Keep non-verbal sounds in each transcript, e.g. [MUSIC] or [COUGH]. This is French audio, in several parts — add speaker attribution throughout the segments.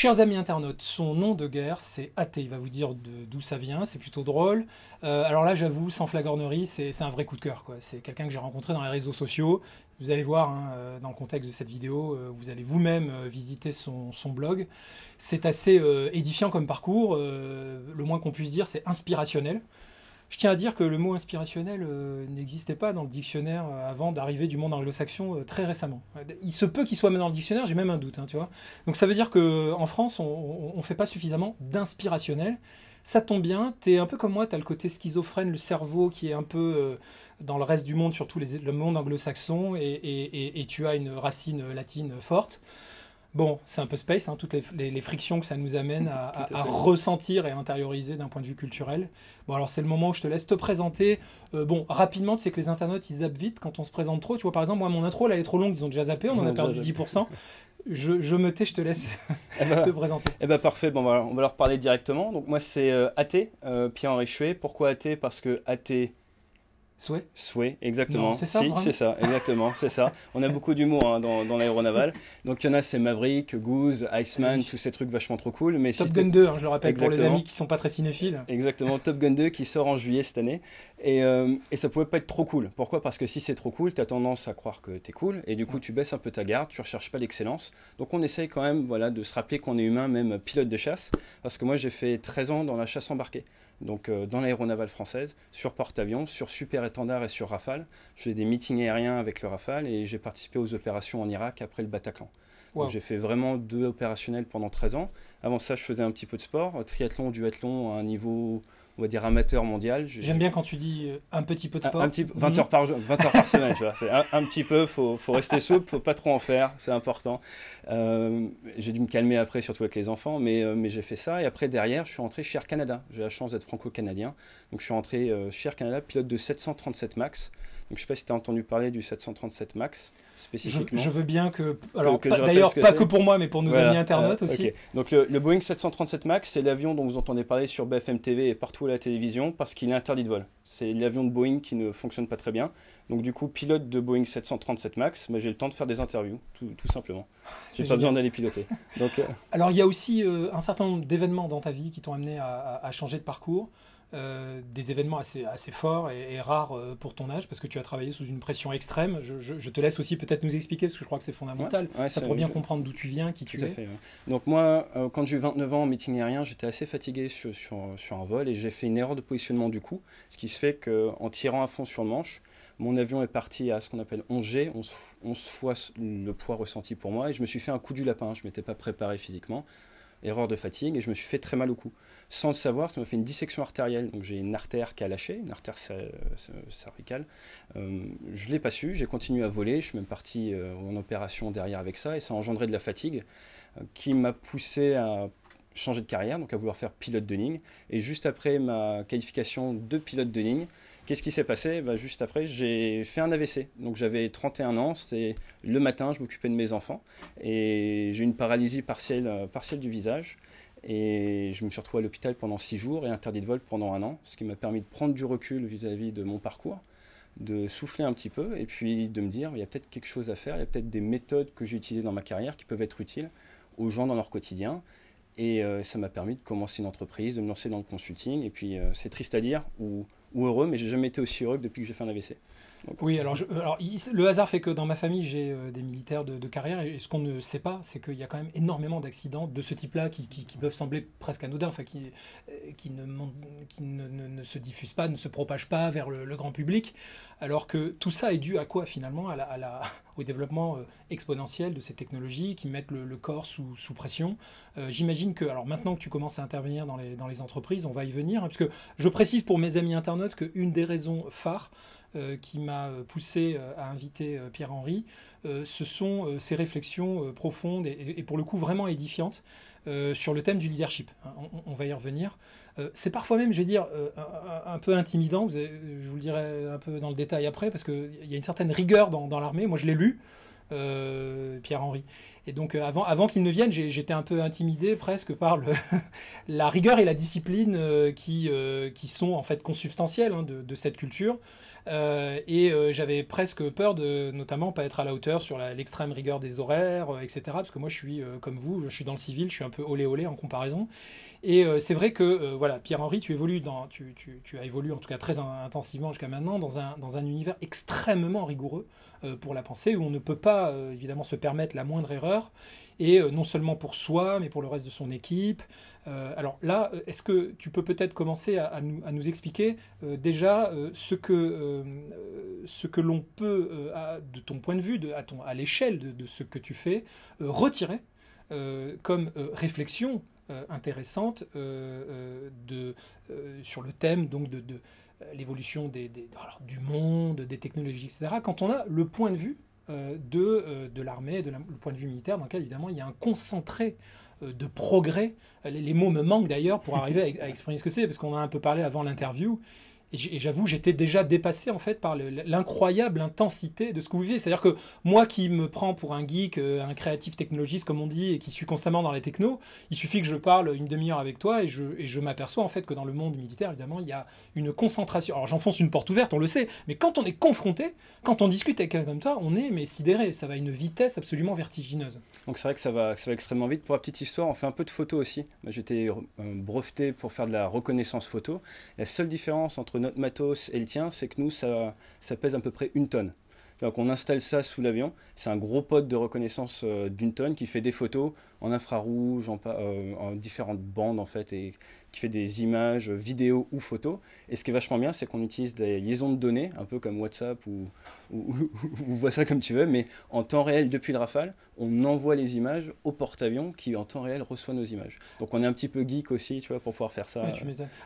Speaker 1: Chers amis internautes, son nom de guerre, c'est Athé. Il va vous dire d'où ça vient, c'est plutôt drôle. Euh, alors là, j'avoue, sans flagornerie, c'est un vrai coup de cœur. C'est quelqu'un que j'ai rencontré dans les réseaux sociaux. Vous allez voir, hein, euh, dans le contexte de cette vidéo, euh, vous allez vous-même visiter son, blog. C'est assez édifiant comme parcours. le moins qu'on puisse dire, c'est inspirationnel. Je tiens à dire que le mot inspirationnel euh, n'existait pas dans le dictionnaire euh, avant d'arriver du monde anglo-saxon euh, très récemment. Il se peut qu'il soit même dans le dictionnaire, j'ai même un doute, hein, Donc ça veut dire qu'en France, on ne fait pas suffisamment d'inspirationnel. Ça tombe bien, tu es un peu comme moi, tu as le côté schizophrène, le cerveau qui est un peu dans le reste du monde, surtout le monde anglo-saxon, et, tu as une racine latine forte. Bon, c'est un peu space, hein, toutes les, frictions que ça nous amène à, [LAUGHS] à, à ressentir et intérioriser d'un point de vue culturel. Bon, alors c'est le moment où je te laisse te présenter. Euh, bon, rapidement, tu sais que les internautes, ils zappent vite quand on se présente trop. Tu vois, par exemple, moi, mon intro, elle est trop longue, ils ont déjà zappé, on, en a perdu 10%. Je, me tais, je te laisse eh ben, [LAUGHS] te présenter.
Speaker 2: Eh ben parfait, bon, voilà, on va leur parler directement. Donc moi, c'est euh, Athée, euh, Pierre-Henri Chouet. Pourquoi Athée Parce que Athée Souhait Souhait, exactement. C'est ça, si, c'est ça, exactement, c'est ça. On a beaucoup d'humour hein, dans, dans l'aéronaval. Donc il y en a, c'est Maverick, Goose, Iceman, tous ces trucs vachement trop cool. Mais Top Gun 2, hein, je le rappelle pour les amis qui sont pas très cinéphiles. Exactement, Top Gun 2 qui sort en juillet cette année. Et, ça euh, ne ça pouvait pas être trop cool. Pourquoi Parce que si c'est trop cool, tu as tendance à croire que tu es cool. Et du coup, tu baisses un peu ta garde, tu ne recherches pas l'excellence. Donc on essaye quand même voilà, de se rappeler qu'on est humain, même pilote de chasse. Parce que moi, j'ai fait 13 ans dans la chasse embarquée donc euh, dans l'aéronavale française, sur porte-avions, sur Super Étendard et sur Rafale. Je faisais des meetings aériens avec le Rafale et j'ai participé aux opérations en Irak après le Bataclan. J'ai fait vraiment deux opérationnels pendant 13 ans. Avant ça, je faisais un petit peu de sport, triathlon, duathlon à un niveau on va dire amateur mondial. J'aime bien quand tu dis euh, un petit peu de sport. Un, petit, 20, heures par, 20 heures par semaine, tu vois. C'est un, petit peu, faut, faut rester souple, faut pas trop en faire, c'est important. Euh, j'ai dû me calmer après, surtout avec les enfants, mais, euh, mais j'ai fait ça. Et après, derrière, je suis rentré chez Air Canada. J'ai la chance d'être franco-canadien. Donc, je suis rentré chez Air Canada, pilote de 737 MAX je ne sais pas si tu as entendu parler du 737 MAX spécifiquement. Je, veux
Speaker 1: bien que. Alors, d'ailleurs, pas que pour moi, mais pour nos amis internautes euh, aussi.
Speaker 2: Donc, le, Boeing 737 MAX, c'est l'avion dont vous entendez parler sur BFM TV et partout à la télévision parce qu'il est interdit de vol. C'est l'avion de Boeing qui ne fonctionne pas très bien. Donc, du coup, pilote de Boeing 737 MAX, bah, j'ai le temps de faire des interviews, tout, tout simplement. C'est pas besoin d'aller piloter. Donc, euh,
Speaker 1: Alors, il y a aussi euh, un certain nombre d'événements dans ta vie qui t'ont amené à changer de parcours. Euh, des événements assez, forts et, rares euh, pour ton âge, parce que tu as travaillé sous une pression extrême. Je, te laisse aussi peut-être nous expliquer, parce que je crois que c'est fondamental. ça pour bien comprendre d'où tu viens, qui tu es. Fait,
Speaker 2: Donc moi, euh, quand j'ai eu 29 ans en meeting aérien, j'étais assez fatigué sur, un vol et j'ai fait une erreur de positionnement du coup, ce qui se fait qu'en tirant à fond sur le manche, mon avion est parti à ce qu'on appelle 11G, 11 fois le poids ressenti pour moi, et je me suis fait un coup du lapin, je ne m'étais pas préparé physiquement erreur de fatigue, et je me suis fait très mal au cou. Sans le savoir, ça m'a fait une dissection artérielle. Donc j'ai une artère qui a lâché, une artère cervicale. Euh, je ne l'ai pas su, j'ai continué à voler, je suis même parti euh, en opération derrière avec ça, et ça a engendré de la fatigue euh, qui m'a poussé à changer de carrière, donc à vouloir faire pilote de ligne. Et juste après ma qualification de pilote de ligne, Qu'est-ce qui s'est passé bah, Juste après, j'ai fait un AVC. Donc j'avais 31 ans, c'était le matin, je m'occupais de mes enfants. Et j'ai eu une paralysie partielle, euh, partielle du visage. Et je me suis retrouvé à l'hôpital pendant 6 jours et interdit de vol pendant un an, ce qui m'a permis de prendre du recul vis-à-vis de mon parcours, de souffler un petit peu et puis de me dire, il y a peut-être quelque chose à faire, il y a peut-être des méthodes que j'ai utilisées dans ma carrière qui peuvent être utiles aux gens dans leur quotidien. Et euh, ça m'a permis de commencer une entreprise, de me lancer dans le consulting. Et puis euh, c'est triste à dire, où ou heureux, mais n'ai jamais été aussi heureux que depuis que j'ai fait un AVC.
Speaker 1: Oui, alors, le hasard fait que dans ma famille, j'ai euh, des militaires de, carrière, et ce qu'on ne sait pas, c'est qu'il y a quand même énormément d'accidents de ce type-là qui, peuvent sembler presque anodins, enfin, qui, euh, qui, ne, qui ne, se diffusent pas, ne se propagent pas vers le, grand public, alors que tout ça est dû à quoi finalement [LAUGHS] Au développement euh, exponentiel de ces technologies qui mettent le, corps sous, pression. J'imagine que, alors maintenant que tu commences à intervenir dans les, entreprises, on va y venir, hein, parce que je précise pour mes amis internautes qu'une des raisons phares, euh, qui m'a euh, poussé euh, à inviter Pierre-Henri, ce sont ses réflexions profondes et, pour le coup vraiment édifiantes sur le thème du leadership. Hein, on, va y revenir. c'est parfois même, je vais dire, un, peu intimidant, je vous le dirai un peu dans le détail après, parce qu'il y a une certaine rigueur dans, l'armée. Moi, je l'ai lu. Pierre-Henri. Et donc avant, qu'il ne vienne, j'étais un peu intimidé presque par [LAUGHS] la rigueur et la discipline qui, sont en fait consubstantielles hein, de, cette culture. Euh, et euh, j'avais presque peur de notamment pas être à la hauteur sur l'extrême rigueur des horaires, euh, etc. Parce que moi, je suis comme vous, je suis dans le civil, je suis un peu olé olé en comparaison. Et c'est vrai que, voilà, Pierre-Henri, tu évolues tu, as évolué en tout cas très intensivement jusqu'à maintenant dans un, univers extrêmement rigoureux pour la pensée où on ne peut pas évidemment se permettre la moindre erreur et euh, non seulement pour soi, mais pour le reste de son équipe. Euh, alors là, euh, est-ce que tu peux peut-être commencer à, nous, expliquer déjà ce que, ce que l'on peut, de ton point de vue, de, à, à l'échelle de, ce que tu fais, retirer comme réflexion intéressante de, sur le thème donc de, l'évolution des, du monde, des technologies, etc., quand on a le point de vue euh, euh, de, l'armée, de point de vue militaire, dans lequel évidemment il y a un concentré euh, de progrès. Les, mots me manquent d'ailleurs pour arriver à, à, exprimer ce que c'est, parce qu'on a un peu parlé avant l'interview. Et j'avoue, j'étais déjà dépassé en fait par l'incroyable intensité de ce que vous vivez. C'est-à-dire que moi qui me prends pour un geek, euh, un créatif technologiste comme on dit, et qui suis constamment dans les techno il suffit que je parle une demi-heure avec toi et je, m'aperçois en fait que dans le monde militaire, évidemment, il y a une concentration. Alors j'enfonce une porte ouverte, on le sait, mais quand on est confronté, quand on discute avec quelqu'un comme toi, on est mais sidéré. Ça va à une vitesse absolument vertigineuse.
Speaker 2: Donc c'est vrai que ça va, ça va extrêmement vite. Pour la petite histoire, on fait un peu de photos aussi. J'étais euh, breveté pour faire de la reconnaissance photo. La seule différence entre notre matos et le tien, c'est que nous, ça, ça pèse à peu près une tonne. Donc on installe ça sous l'avion. C'est un gros pod de reconnaissance euh, d'une tonne qui fait des photos en infrarouge, en, euh, en, différentes bandes en fait, et qui fait des images, euh, vidéos ou photos. Et ce qui est vachement bien, c'est qu'on utilise des liaisons de données, un peu comme WhatsApp [LAUGHS] ou, ou, vois ça comme tu veux, mais en temps réel depuis le Rafale, on envoie les images au porte-avions qui en temps réel reçoit nos images. Donc on est un petit peu geek aussi, tu vois, pour pouvoir faire ça.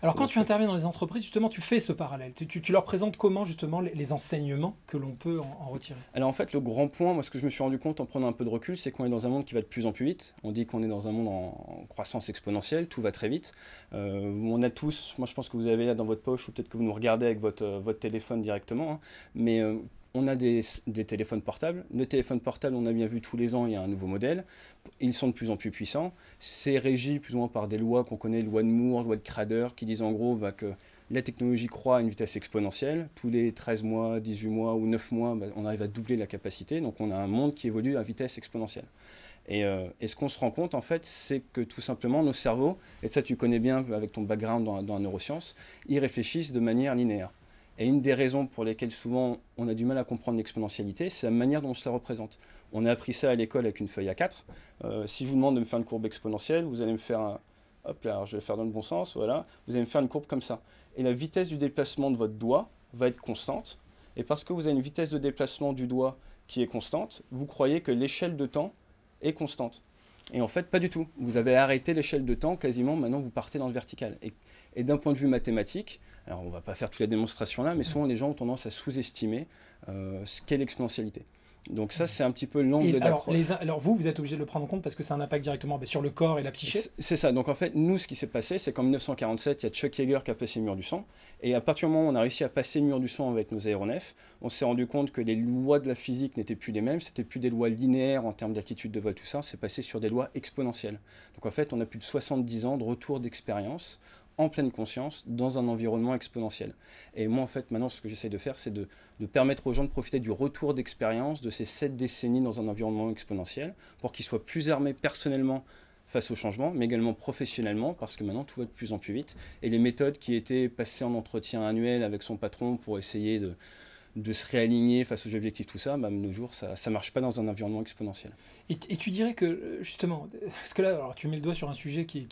Speaker 2: Alors quand
Speaker 1: tu interviens dans les entreprises, justement, tu fais ce parallèle. Tu, tu, leur présentes comment justement les, enseignements que l'on peut en, en retirer
Speaker 2: Alors en fait, le grand point, moi ce que je me suis rendu compte en prenant un peu de recul, c'est qu'on est dans un monde qui va de plus en plus vite. On dit qu'on est dans un monde en, croissance exponentielle, tout va très vite. Euh, on a tous, moi je pense que vous avez là dans votre poche, ou peut-être que vous nous regardez avec votre, euh, téléphone directement, hein, mais euh, on a des, téléphones portables. Le téléphone portable, on a bien vu tous les ans, il y a un nouveau modèle. Ils sont de plus en plus puissants. C'est régi plus ou moins par des lois qu'on connaît, loi de Moore, loi de Crader, qui disent en gros bah, que la technologie croît à une vitesse exponentielle. Tous les 13 mois, 18 mois ou 9 mois, bah, on arrive à doubler la capacité. Donc on a un monde qui évolue à vitesse exponentielle. Euh, et, ce qu'on se rend compte, en fait, c'est que tout simplement, nos cerveaux, et ça tu connais bien avec ton background dans, la neuroscience, ils réfléchissent de manière linéaire. Et une des raisons pour lesquelles souvent on a du mal à comprendre l'exponentialité, c'est la manière dont on se la représente. On a appris ça à l'école avec une feuille a 4. Euh, si je vous demande de me faire une courbe exponentielle, vous allez me faire un... Hop là, je vais faire dans le bon sens, voilà. Vous allez me faire une courbe comme ça. Et la vitesse du déplacement de votre doigt va être constante. Et parce que vous avez une vitesse de déplacement du doigt qui est constante, vous croyez que l'échelle de temps constante. Et en fait, pas du tout. Vous avez arrêté l'échelle de temps, quasiment maintenant vous partez dans le vertical. Et, d'un point de vue mathématique, alors on va pas faire toute la démonstration là, mais souvent les gens ont tendance à sous-estimer euh, ce qu'est l'exponentialité. Donc ça, c'est un petit peu l'angle la Alors,
Speaker 1: alors, vous, vous êtes obligé de le prendre en compte parce que c'est un impact directement bah, sur le corps et la psyché
Speaker 2: C'est ça. Donc en fait, nous, ce qui s'est passé, c'est qu'en 1947, il y a Chuck Yeager qui a passé le mur du sang. Et à partir du moment où on a réussi à passer le mur du son avec nos aéronefs, on s'est rendu compte que les lois de la physique n'étaient plus les mêmes. C'était plus des lois linéaires en termes d'altitude de vol, tout ça. C'est passé sur des lois exponentielles. Donc en fait, on a plus de 70 ans de retour d'expérience en pleine conscience dans un environnement exponentiel. Et moi, en fait, maintenant, ce que j'essaie de faire, c'est de, de, permettre aux gens de profiter du retour d'expérience de ces sept décennies dans un environnement exponentiel pour qu'ils soient plus armés personnellement face au changement, mais également professionnellement, parce que maintenant tout va de plus en plus vite. Et les méthodes qui étaient passées en entretien annuel avec son patron pour essayer de, de se réaligner face aux objectifs, tout ça, même nos jours, ça ne marche pas dans un environnement exponentiel.
Speaker 1: Et, tu dirais que, euh, justement, parce que là, alors, tu mets le doigt sur un sujet qui,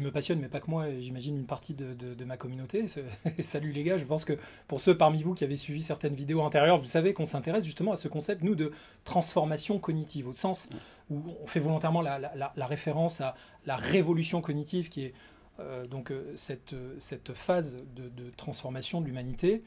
Speaker 1: me passionne, mais pas que moi, j'imagine une partie de, ma communauté. [LAUGHS] Salut les gars, je pense que pour ceux parmi vous qui avaient suivi certaines vidéos antérieures, vous savez qu'on s'intéresse justement à ce concept, nous, de transformation cognitive, au sens où on fait volontairement la référence à la révolution cognitive qui est euh, donc euh, euh, cette, phase de, transformation de l'humanité,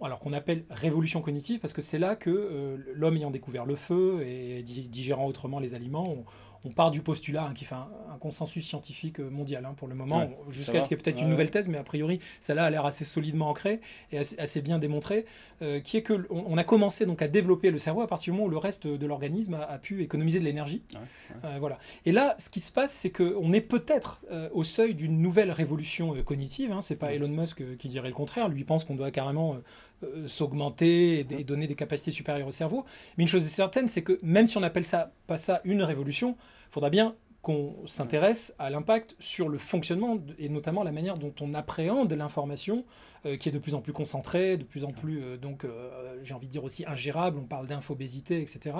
Speaker 1: alors qu'on appelle révolution cognitive, parce que c'est là que l'homme ayant découvert le feu et digérant autrement les aliments, on part du postulat hein, qui fait un, consensus scientifique euh, mondial hein, pour le moment, jusqu'à ce qu'il y ait peut-être une nouvelle thèse, mais a priori, celle-là a l'air assez solidement ancrée et assez, bien démontrée, euh, qui est que on, a commencé donc à développer le cerveau à partir du moment où le reste de l'organisme a, pu économiser de l'énergie. Euh, voilà. Et là, ce qui se passe, c'est qu'on est peut-être au seuil d'une nouvelle révolution cognitive. Hein, c'est pas Elon Musk qui dirait le contraire. Lui pense qu'on doit carrément euh, s'augmenter et, donner des capacités supérieures au cerveau. Mais une chose est certaine, c'est que même si on appelle ça, pas ça une révolution, il faudra bien qu'on s'intéresse à l'impact sur le fonctionnement et notamment la manière dont on appréhende l'information euh, qui est de plus en plus concentré, de plus en plus, euh, donc, euh, j'ai envie de dire aussi ingérable, on parle d'infobésité, etc.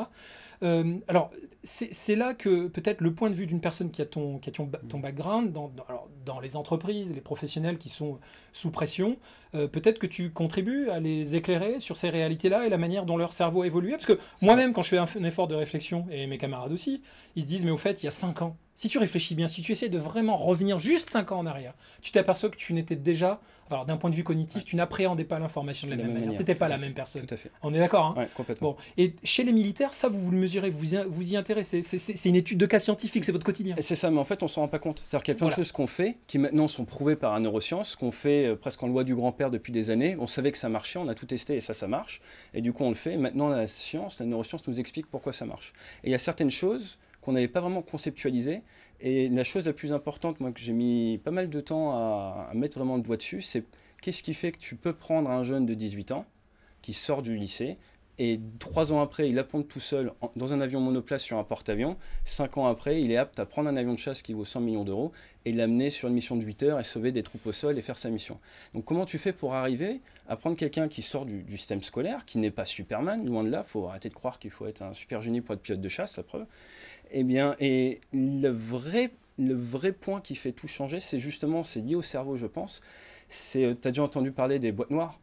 Speaker 1: alors, c'est là que peut-être le point de vue d'une personne qui a ton, qui a ton, mm. ton background, dans, les entreprises, les professionnels qui sont sous pression, peut-être que tu contribues à les éclairer sur ces réalités-là et la manière dont leur cerveau a évolué. Parce que moi-même, quand je fais un, effort de réflexion, et mes camarades aussi, ils se disent, mais au fait, il y a cinq ans, si tu réfléchis bien, si tu essaies de vraiment revenir juste 5 ans en arrière, tu t'aperçois que tu n'étais déjà, alors d'un point de vue cognitif, tu n'appréhendais pas l'information de la même, manière. Tu n'étais pas la même personne. Tout fait. On est d'accord hein complètement. Et chez les militaires, ça, vous, vous le mesurez, vous vous y intéressez. C'est une étude de cas scientifique, c'est votre quotidien. C'est ça, mais en
Speaker 2: fait, on s'en rend pas compte. C'est-à-dire qu'il y a plein de choses qu'on fait, qui maintenant sont prouvées par la neuroscience, qu'on fait euh, presque en loi du grand-père depuis des années. On savait que ça marchait, on a tout testé et ça, ça marche. Et du coup, on le fait. Maintenant, la science, la neuroscience nous explique pourquoi ça marche. Et il y a certaines choses n'avait pas vraiment conceptualisé. Et la chose la plus importante, moi, que j'ai mis pas mal de temps à, à mettre vraiment le doigt dessus, c'est qu'est-ce qui fait que tu peux prendre un jeune de 18 ans qui sort du lycée et trois ans après, il apprend tout seul dans un avion monoplace sur un porte-avions. Cinq ans après, il est apte à prendre un avion de chasse qui vaut 100 millions d'euros et l'amener sur une mission de 8 heures et sauver des troupes au sol et faire sa mission. Donc comment tu fais pour arriver à prendre quelqu'un qui sort du, système scolaire, qui n'est pas Superman, loin de là, Il faut arrêter de croire qu'il faut être un super génie pour être pilote de chasse, la preuve. Eh bien, et le vrai, le vrai point qui fait tout changer, c'est justement, c'est lié au cerveau, je pense. C'est, euh, as déjà entendu parler des boîtes noires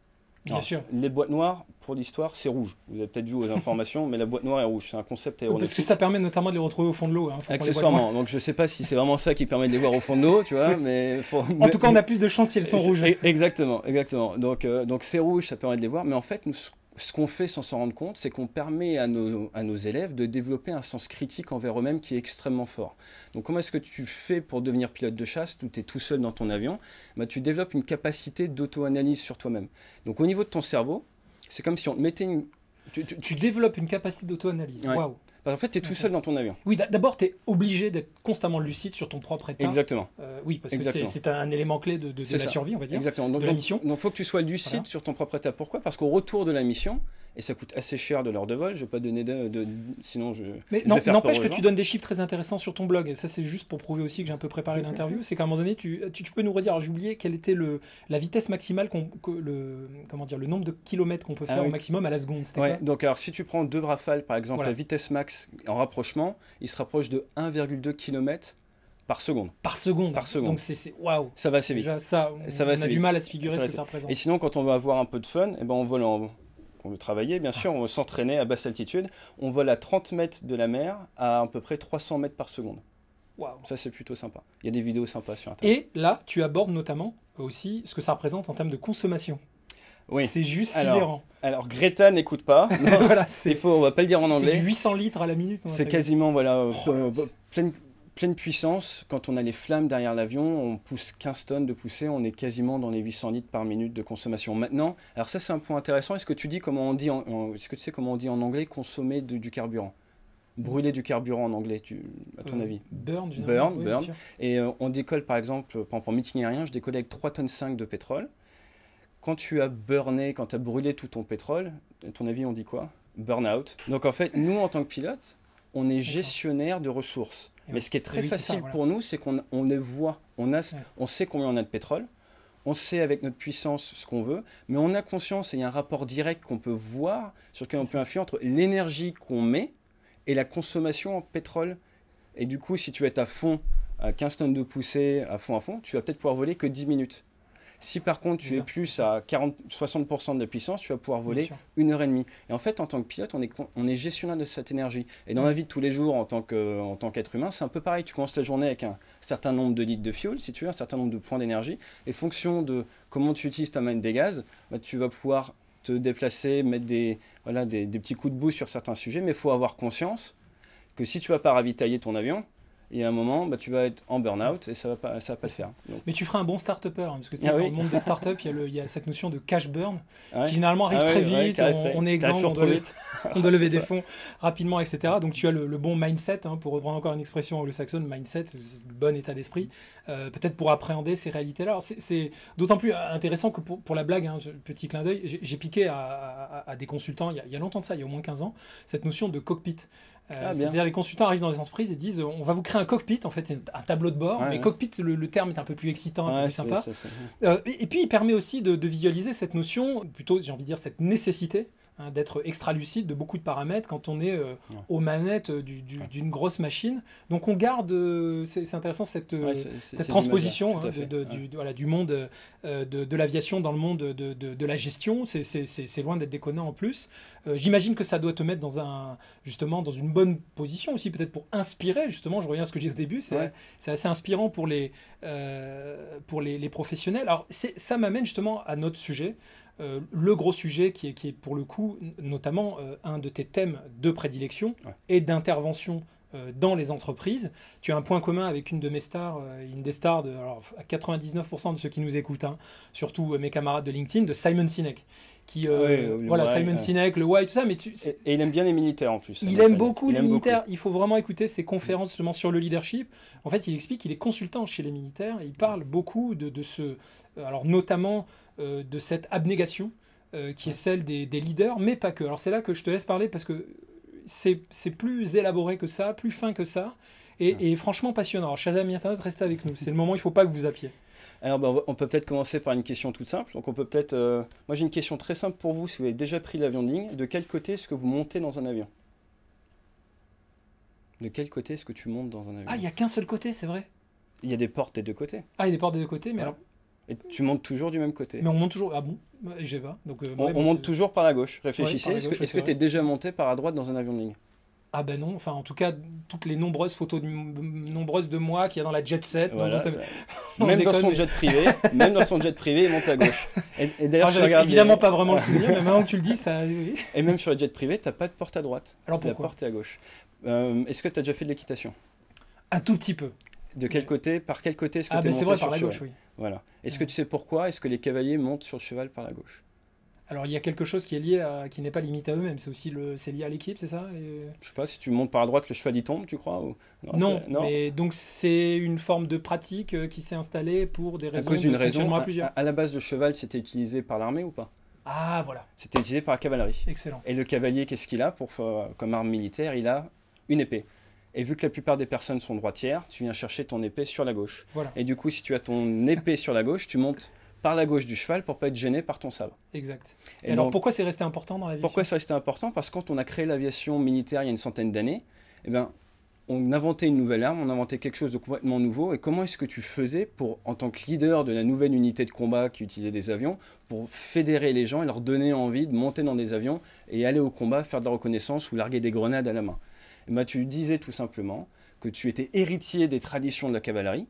Speaker 2: ah. Les boîtes noires, pour l'histoire, c'est rouge. Vous avez peut-être vu aux informations, mais la boîte noire est rouge. C'est un concept aéronautique. Parce que ça
Speaker 1: permet notamment de les retrouver au fond de l'eau. Hein, Accessoirement.
Speaker 2: Donc je ne sais pas si c'est vraiment ça qui permet de les voir au fond de l'eau, tu vois. mais En tout cas, on a plus de chance si elles sont rouges. E-, exactement, exactement. Donc euh, donc c'est rouge, ça permet de les voir. Mais en fait, nous, ce qu'on fait sans s'en rendre compte, c'est qu'on permet à nos, élèves de développer un sens critique envers eux-mêmes qui est extrêmement fort. Donc comment est-ce que tu fais pour devenir pilote de chasse Tu es tout seul dans ton avion, bah, tu développes une capacité d'auto-analyse sur toi-même. Donc au niveau de ton cerveau, c'est comme si on te mettait une... Tu, développes une
Speaker 1: capacité d'auto-analyse. Wow.
Speaker 2: En fait, tu es tout seul dans ton avion.
Speaker 1: Oui, d'abord, tu es obligé d'être constamment lucide sur ton propre état. Exactement. Euh, oui, parce que c'est un élément clé de, la survie, on va dire. Exactement. Donc, de la mission.
Speaker 2: il faut que tu sois lucide sur ton propre état. Pourquoi Parce qu'au retour de la mission, et ça coûte assez cher de l'heure de vol. Je vais pas donner de, sinon je. Mais n'empêche que tu donnes
Speaker 1: des chiffres très intéressants sur ton blog. Et ça c'est juste pour prouver aussi que j'ai un peu préparé mm, mm, mm. l'interview. C'est qu'à un moment donné tu, peux nous redire. J'ai oublié quelle était le la vitesse maximale le comment dire le nombre de kilomètres qu'on peut ah faire au maximum à la seconde. Ouais,
Speaker 2: donc alors si tu prends deux rafales par exemple la vitesse max en rapprochement, il se rapproche de 1,2 km par seconde. Par seconde. Par seconde. Donc c'est waouh. Ça va assez vite. Déjà, ça, on, a du mal à se figurer ce que ça représente. Et sinon, quand on veut avoir un peu de fun, et eh ben on vole en on le travailler, bien sûr, on s'entraîner à basse altitude. On vole à 30 mètres de la mer à à peu près 300 mètres par seconde. Ça, c'est plutôt sympa. Il y a des vidéos sympas sur Internet.
Speaker 1: Et là, tu abordes notamment aussi ce que ça représente en termes de consommation.
Speaker 2: Oui. C'est juste sidérant. Alors, Greta n'écoute pas. [LAUGHS] voilà, c'est faux, on va pas le dire en anglais. C'est 800 litres à la minute. C'est quasiment, voilà, oh, euh, pleine puissance, quand on a les flammes derrière l'avion, on pousse 15 tonnes de poussée, on est quasiment dans les 800 litres par minute de consommation. Maintenant, alors ça c'est un point intéressant, est-ce que tu dis comment on dit en, est-ce que tu sais comment on dit en anglais consommer du carburant Brûler du carburant en anglais, tu, à ton avis Burn, Burn, Et euh, on décolle par exemple, pendant en meeting aérien, je décolle avec 3 tonnes 5 de pétrole. Quand tu as burné, quand tu as brûlé tout ton pétrole, à ton avis on dit quoi Burnout. Donc en fait, nous en tant que pilote, on est gestionnaire de ressources. Mais ce qui est très facile pour nous, c'est qu'on voit. On, a, on sait combien on a de pétrole. On sait avec notre puissance ce qu'on veut, mais on a conscience et il y a un rapport direct qu'on peut voir, sur lequel on peut influer entre l'énergie qu'on met et la consommation en pétrole. Et du coup, si tu es à fond à 15 tonnes de poussée, à fond à fond, tu vas peut-être pouvoir voler que 10 minutes. Si par contre tu es plus à 60% de la puissance, tu vas pouvoir voler une heure et demie. Et en fait, en tant que pilote, on est, gestionnaire de cette énergie. Et dans la vie de tous les jours, en tant qu'être humain, c'est un peu pareil. Tu commences la journée avec un certain nombre de litres de fuel, si tu veux, un certain nombre de points d'énergie. Et fonction de comment tu utilises ta main des gaz, bah, tu vas pouvoir te déplacer, mettre des, des petits coups de boue sur certains sujets. Mais il faut avoir conscience que si tu vas pas ravitailler ton avion, y a un moment, bah, tu vas être en burn-out et ça ne va, pas, ça va pas le faire. Mais tu feras un bon start-upper, hein, parce que ah dans le monde des [LAUGHS] start
Speaker 1: il y, il y a cette notion de cash burn, ah qui généralement arrive ah très vite, on, est exempt, on, doit, [LAUGHS] on doit lever des [LAUGHS] fonds rapidement, etc. Donc tu as le, bon mindset, hein, pour reprendre encore une expression anglo-saxonne, mindset, bon état d'esprit, euh, peut-être pour appréhender ces réalités-là. C'est d'autant plus euh, intéressant que pour, la blague, hein, petit clin d'œil, j'ai piqué à, des consultants, il il y a longtemps de ça, il y a au moins 15 ans, cette notion de cockpit. Euh, ah, c'est-à-dire les consultants arrivent dans les entreprises et disent on va vous créer un cockpit, en fait c'est un tableau de bord, mais cockpit le, terme est un peu plus excitant, un peu plus sympa. Euh, et, puis il permet aussi de visualiser cette notion, plutôt j'ai envie de dire cette nécessité Hein, d'être extra lucide de beaucoup de paramètres quand on est euh, aux manettes euh, d'une grosse machine. Donc on garde, euh, c'est intéressant cette, cette transposition hein, du, du, monde de, l'aviation dans le monde de, la gestion. C'est loin d'être déconnant en plus. J'imagine que ça doit te mettre dans un, justement dans une bonne position aussi, peut-être pour inspirer justement. Je reviens à ce que j'ai au début, c'est assez inspirant pour les, pour les, les professionnels. Alors ça m'amène justement à notre sujet. Euh, le gros sujet qui est, qui est pour le coup notamment euh, un de tes thèmes de prédilection et d'intervention euh, dans les entreprises. Tu as un point commun avec une de mes stars, une des stars de à 99% de ceux qui nous écoutent, hein, surtout mes camarades de LinkedIn, de Simon Sinek. Qui, voilà, Simon Sinek, le Why, tout ça. Mais tu, et, il aime bien les militaires
Speaker 2: en plus. Il aime beaucoup les militaires.
Speaker 1: Il faut vraiment écouter ses conférences sur le leadership. En fait, il explique qu'il est consultant chez les militaires. Et il parle beaucoup de, de ce. Alors, notamment euh, de cette abnégation euh, qui est celle des, leaders, mais pas que. Alors c'est là que je te laisse parler parce que c'est plus élaboré que ça, plus fin que ça, et, franchement passionnant. Alors Shazam Internet,
Speaker 2: restez avec nous. C'est le moment, il ne faut pas que vous appiez. Alors, bah, on peut peut-être commencer par une question toute simple. Donc, on peut peut-être. Euh, moi, j'ai une question très simple pour vous. Si vous avez déjà pris l'avion de ligne, de quel côté est-ce que vous montez dans un avion De quel côté est-ce que tu montes dans un avion Ah, il
Speaker 1: n'y a qu'un seul côté, c'est vrai.
Speaker 2: Il y a des portes des deux côtés. Ah, il y a des portes des deux côtés, mais alors et tu montes toujours du même côté. Mais on monte
Speaker 1: toujours. Ah bon bah, J'ai Donc, euh, on, bah, monte toujours par la gauche. Réfléchissez. Est-ce que tu es
Speaker 2: déjà monté par la droite dans un avion de ligne
Speaker 1: ah ben non, enfin en tout cas toutes les nombreuses photos de, nombreuses de moi qu'il y a dans la
Speaker 2: jet set. [LAUGHS] même dans son jet privé, même dans son jet privé, il monte à gauche. Et, d'ailleurs, ah, évidemment pas vraiment le [LAUGHS] souvenir, mais maintenant que tu le dis, ça. Et même sur le jet privé, t'as pas de porte à droite. Alors pourquoi La porte est à gauche. Euh, est-ce que tu as déjà fait de l'équitation
Speaker 1: Un tout petit peu.
Speaker 2: De quel côté Par quel côté est-ce que ah, tu es ben, vrai, par la gauche, oui. Voilà. Est-ce que tu sais pourquoi Est-ce que les cavaliers montent sur le cheval par la gauche
Speaker 1: alors il y a quelque chose qui est lié qui n'est pas limité à eux-mêmes, c'est aussi le, c'est lié à l'équipe, c'est ça
Speaker 2: Et... Je sais pas si tu montes par la droite, le cheval y tombe, tu crois ou... non, non, mais
Speaker 1: donc c'est une forme de pratique euh, qui s'est installée pour des raisons. À cause raison.
Speaker 2: À, la base, le cheval c'était utilisé par l'armée ou pas Ah voilà. C'était utilisé par la cavalerie. Excellent. Et le cavalier, qu'est-ce qu'il a pour euh, comme arme militaire Il a une épée. Et vu que la plupart des personnes sont droitières, tu viens chercher ton épée sur la gauche. Et du coup, si tu as ton épée sur la gauche, tu montes par la gauche du cheval pour pas être gêné par ton sabre. Exact. Et, alors, pourquoi c'est resté important dans la vie Pourquoi c'est resté important Parce que quand on a créé l'aviation militaire il y a une centaine d'années, eh ben, on inventait une nouvelle arme, on inventait quelque chose de complètement nouveau. Et comment est-ce que tu faisais pour, en tant que leader de la nouvelle unité de combat qui utilisait des avions, pour fédérer les gens et leur donner envie de monter dans des avions et aller au combat, faire de la reconnaissance ou larguer des grenades à la main eh ben, tu disais tout simplement que tu étais héritier des traditions de la cavalerie.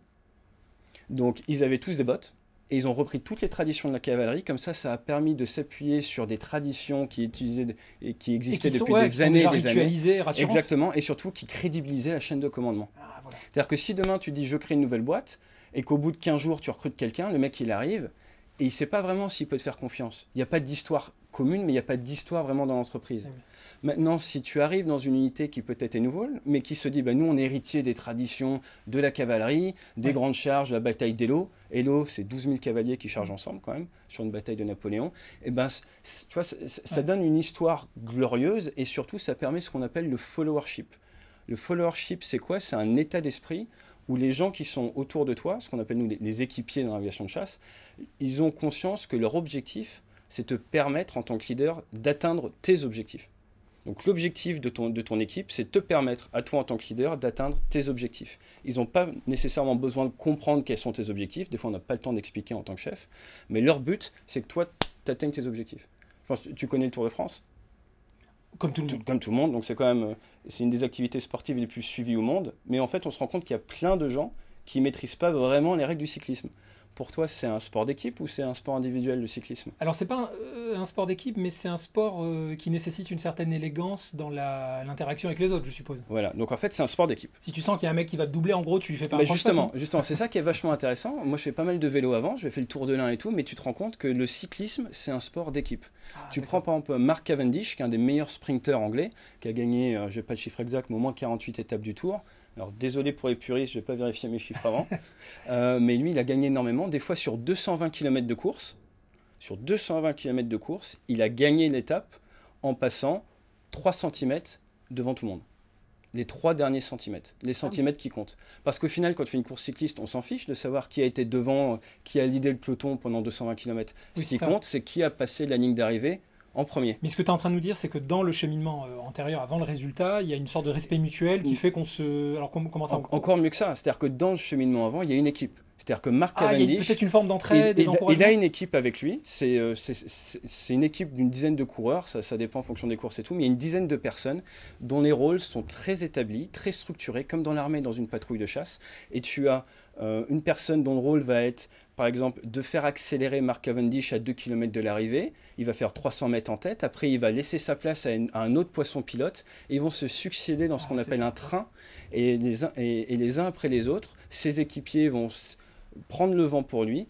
Speaker 2: Donc ils avaient tous des bottes et ils ont repris toutes les traditions de la cavalerie. Comme ça, ça a permis de s'appuyer sur des traditions qui, utilisaient, et qui existaient depuis des années, ritualisées Exactement, et surtout qui crédibilisaient la chaîne de commandement. Ah, C'est-à-dire que si demain tu dis je crée une nouvelle boîte et qu'au bout de 15 jours tu recrutes quelqu'un, le mec il arrive et il ne sait pas vraiment s'il peut te faire confiance. Il n'y a pas d'histoire commune, mais il n'y a pas d'histoire vraiment dans l'entreprise. Ah Maintenant, si tu arrives dans une unité qui peut-être est nouvelle, mais qui se dit, ben nous, on est héritier des traditions de la cavalerie, des grandes charges, la bataille d'Elo. Elo, c'est 12 000 cavaliers qui chargent ensemble, quand même, sur une bataille de Napoléon. Et ben, tu vois, ça donne une histoire glorieuse et surtout, ça permet ce qu'on appelle le followership. Le followership, c'est quoi C'est un état d'esprit où les gens qui sont autour de toi, ce qu'on appelle nous les, les équipiers dans l'aviation de chasse, ils ont conscience que leur objectif, c'est te permettre en tant que leader d'atteindre tes objectifs. Donc l'objectif de ton, équipe, c'est te permettre à toi en tant que leader d'atteindre tes objectifs. Ils n'ont pas nécessairement besoin de comprendre quels sont tes objectifs, des fois on n'a pas le temps d'expliquer en tant que chef, mais leur but, c'est que toi, tu atteignes tes objectifs. tu connais le Tour de France comme tout, le monde. comme tout le monde, c'est quand même euh, c'est une des activités sportives les plus suivies au monde. Mais en fait, on se rend compte qu'il y a plein de gens qui maîtrisent pas vraiment les règles du cyclisme pour toi, c'est un sport d'équipe ou c'est un sport individuel, le cyclisme
Speaker 1: Alors, c'est pas euh, un, sport d'équipe, mais c'est un sport euh, qui nécessite une certaine élégance dans l'interaction avec les autres, je suppose.
Speaker 2: Voilà, donc en fait, c'est un sport d'équipe.
Speaker 1: Si tu sens qu'il y a un mec qui va te doubler, en gros, tu lui fais pas mais Justement,
Speaker 2: justement c'est ça qui est vachement intéressant. Moi, je fais pas mal de vélo avant, j'ai fait le tour de l'un et tout, mais tu te rends compte que le cyclisme, c'est un sport d'équipe. Ah, tu prends par exemple Mark Cavendish, qui est un des meilleurs sprinteurs anglais, qui a gagné, euh, je n'ai pas le chiffre exact, mais au moins 48 étapes du tour. Alors désolé pour les puristes, je n'ai pas vérifié mes chiffres avant. [LAUGHS] Euh, mais lui, il a gagné énormément. Des fois sur 220 km de course, sur 220 km de course, il a gagné l'étape en passant 3 cm devant tout le monde. Les trois derniers centimètres, les ah centimètres qui comptent. Parce qu'au final, quand tu fait une course cycliste, on s'en fiche de savoir qui a été devant, euh, qui a lidé le peloton pendant 220 km. Ce qui compte, c'est qui a passé la ligne d'arrivée en premier.
Speaker 1: Mais ce que tu es en train de nous dire, c'est que dans le cheminement euh, antérieur, avant le résultat, il y a une sorte de respect mutuel qui fait qu'on se... Alors qu'on commence
Speaker 2: encore mieux que ça, c'est-à-dire que dans le cheminement avant, il y a une équipe. C'est-à-dire que Marc ah, a peut-être une forme d'entraide et d'encouragement. Il a une équipe avec lui. Euh, c'est une équipe d'une dizaine de coureurs. Ça, dépend en fonction des courses et tout. Mais il y a une dizaine de personnes dont les rôles sont très établis, très structurés, comme dans l'armée, dans une patrouille de chasse. Et tu as euh, une personne dont le rôle va être par exemple, de faire accélérer Mark Cavendish à 2 km de l'arrivée. Il va faire 300 mètres en tête. Après, il va laisser sa place à, un autre poisson pilote. Et ils vont se succéder dans ce ah, qu'on appelle un train. Et et les uns après les autres, ses équipiers vont prendre le vent pour lui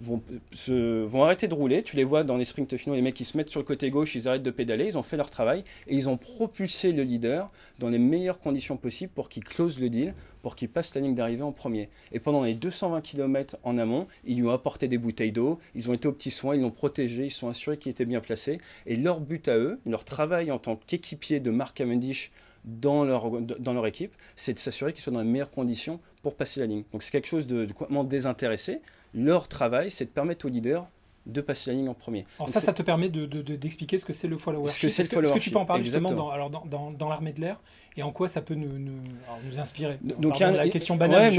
Speaker 2: vont, se, vont arrêter de rouler. Tu les vois dans les sprints finaux, les mecs qui se mettent sur le côté gauche, ils arrêtent de pédaler, ils ont fait leur travail et ils ont propulsé le leader dans les meilleures conditions possibles pour qu'il close le deal, pour qu'il passe la ligne d'arrivée en premier. Et pendant les 220 km en amont, ils lui ont apporté des bouteilles d'eau, ils ont été aux petits soins, ils l'ont protégé, ils sont assurés qu'il était bien placé. Et leur but à eux, leur travail en tant qu'équipier de Mark Cavendish dans leur, équipe, c'est de s'assurer qu'ils soit dans les meilleures conditions pour passer la ligne. Donc c'est quelque chose de, de complètement désintéressé leur travail, c'est de permettre aux leaders de passer la ligne en premier. Alors ça, ça te
Speaker 1: permet d'expliquer de, ce que c'est le followership. Est-ce que, tu peux en parler justement dans, dans, dans, l'armée de l'air et en quoi ça peut nous, nous, inspirer Donc il y a la question banale.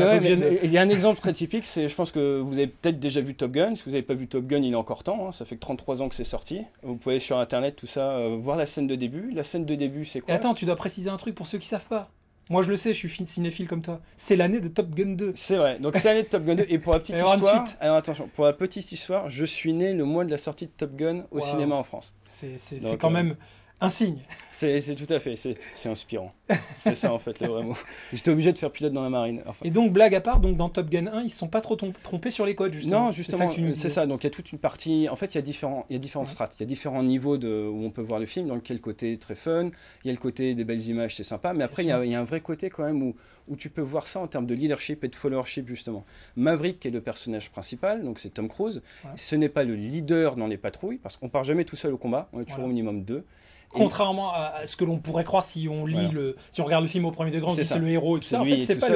Speaker 1: il
Speaker 2: y a un exemple très typique, c'est je pense que vous avez peut-être déjà vu Top Gun. Si vous n'avez pas vu Top Gun, il est encore temps. Hein. ça fait que 33 ans que c'est sorti. Vous pouvez sur internet tout ça euh, voir la scène de début. La scène de début, c'est quoi Attends,
Speaker 1: tu dois préciser un truc pour ceux qui savent pas. Moi, je le sais, je suis cinéphile comme toi.
Speaker 2: C'est l'année de Top Gun 2. C'est vrai. Donc, c'est l'année de Top Gun 2. Et pour la petite [LAUGHS] histoire, alors attention, pour la petite histoire, je suis né le mois de la sortie de Top Gun au cinéma en France. C'est quand euh, même un signe. C'est tout à fait, c'est inspirant. c'est ça en fait le vrai mot. J'étais obligé de faire pilote dans la marine. Et donc blague à part, donc dans Top Gun 1, ils ne sont pas trop trompés sur les codes justement. Non, justement, c'est ça, Donc il y a toute une partie. En fait, il y a différents, il y a différentes strates, il y a différents niveaux de, où on peut voir le film. Dans lequel côté très fun, il y a le côté des belles images, c'est sympa. Mais après, il y, a, un vrai côté quand même où, où tu peux voir ça en termes de leadership et de followership justement. Maverick qui est le personnage principal, donc c'est Tom Cruise. Ce n'est pas le leader dans les patrouilles parce qu'on part jamais tout seul au combat. On est toujours au minimum deux. Contrairement à ce que l'on pourrait croire si on lit le, si on regarde le film au premier degré, c'est le héros et tout c'est pas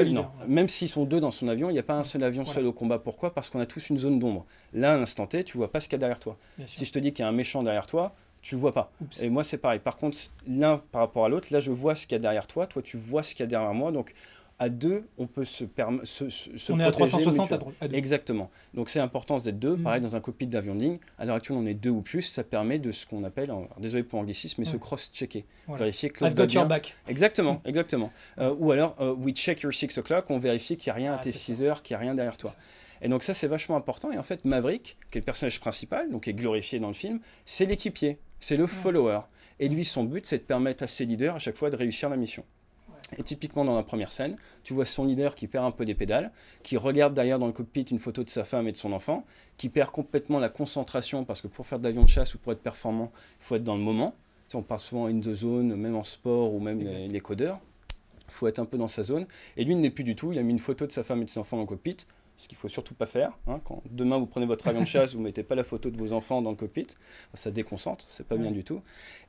Speaker 2: Même s'ils sont deux dans son avion, il n'y a pas un seul avion seul au combat. Pourquoi Parce qu'on a tous une zone d'ombre. Là, à l'instant T, tu vois pas ce qu'il y a derrière toi. si je te dis qu'il y a un méchant derrière toi, tu le vois pas. Et moi, c'est pareil. Par contre, l'un par rapport à l'autre, là, je vois ce qu'il y a derrière toi, toi, tu vois ce qu'il y a derrière moi. Donc, à deux, on peut se, se, on est à 360 à, Exactement. Donc c'est l'importance d'être deux. Mmh. Pareil, dans un cockpit d'avion de ligne, à l'heure actuelle, on est deux ou plus. Ça permet de ce qu'on appelle, désolé pour l'anglicisme, mais se cross-checker. Vérifier que l'autre va back. Exactement, mmh. exactement. Euh, ou alors, euh, we check your six o'clock, on vérifie qu'il n'y a rien à ah, tes 6 heures, qu'il n'y a rien derrière toi. Et donc ça, c'est vachement important. Et en fait, Maverick, qui est le personnage principal, donc qui est glorifié dans le film, c'est l'équipier, c'est le follower. Et lui, son but, c'est de permettre à ses leaders à chaque fois de réussir la mission. Et typiquement dans la première scène, tu vois son leader qui perd un peu des pédales, qui regarde derrière dans le cockpit une photo de sa femme et de son enfant, qui perd complètement la concentration parce que pour faire de l'avion de chasse ou pour être performant, il faut être dans le moment. on parle souvent in the zone, même en sport ou même les, codeurs. Il faut être un peu dans sa zone. Et lui, il n'est plus du tout. Il a mis une photo de sa femme et de ses enfants dans le cockpit ce qu'il faut surtout pas faire. Hein, quand demain vous prenez votre avion de chasse, vous mettez pas la photo de vos enfants dans le cockpit, ça déconcentre, c'est pas bien du tout.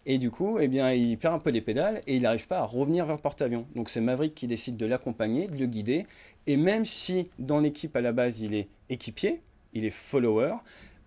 Speaker 2: Et du coup, eh bien, il perd un peu les pédales et il n'arrive pas à revenir vers le porte-avions. Donc c'est Maverick qui décide de l'accompagner, de le guider. Et même si dans l'équipe à la base il est équipier, il est follower,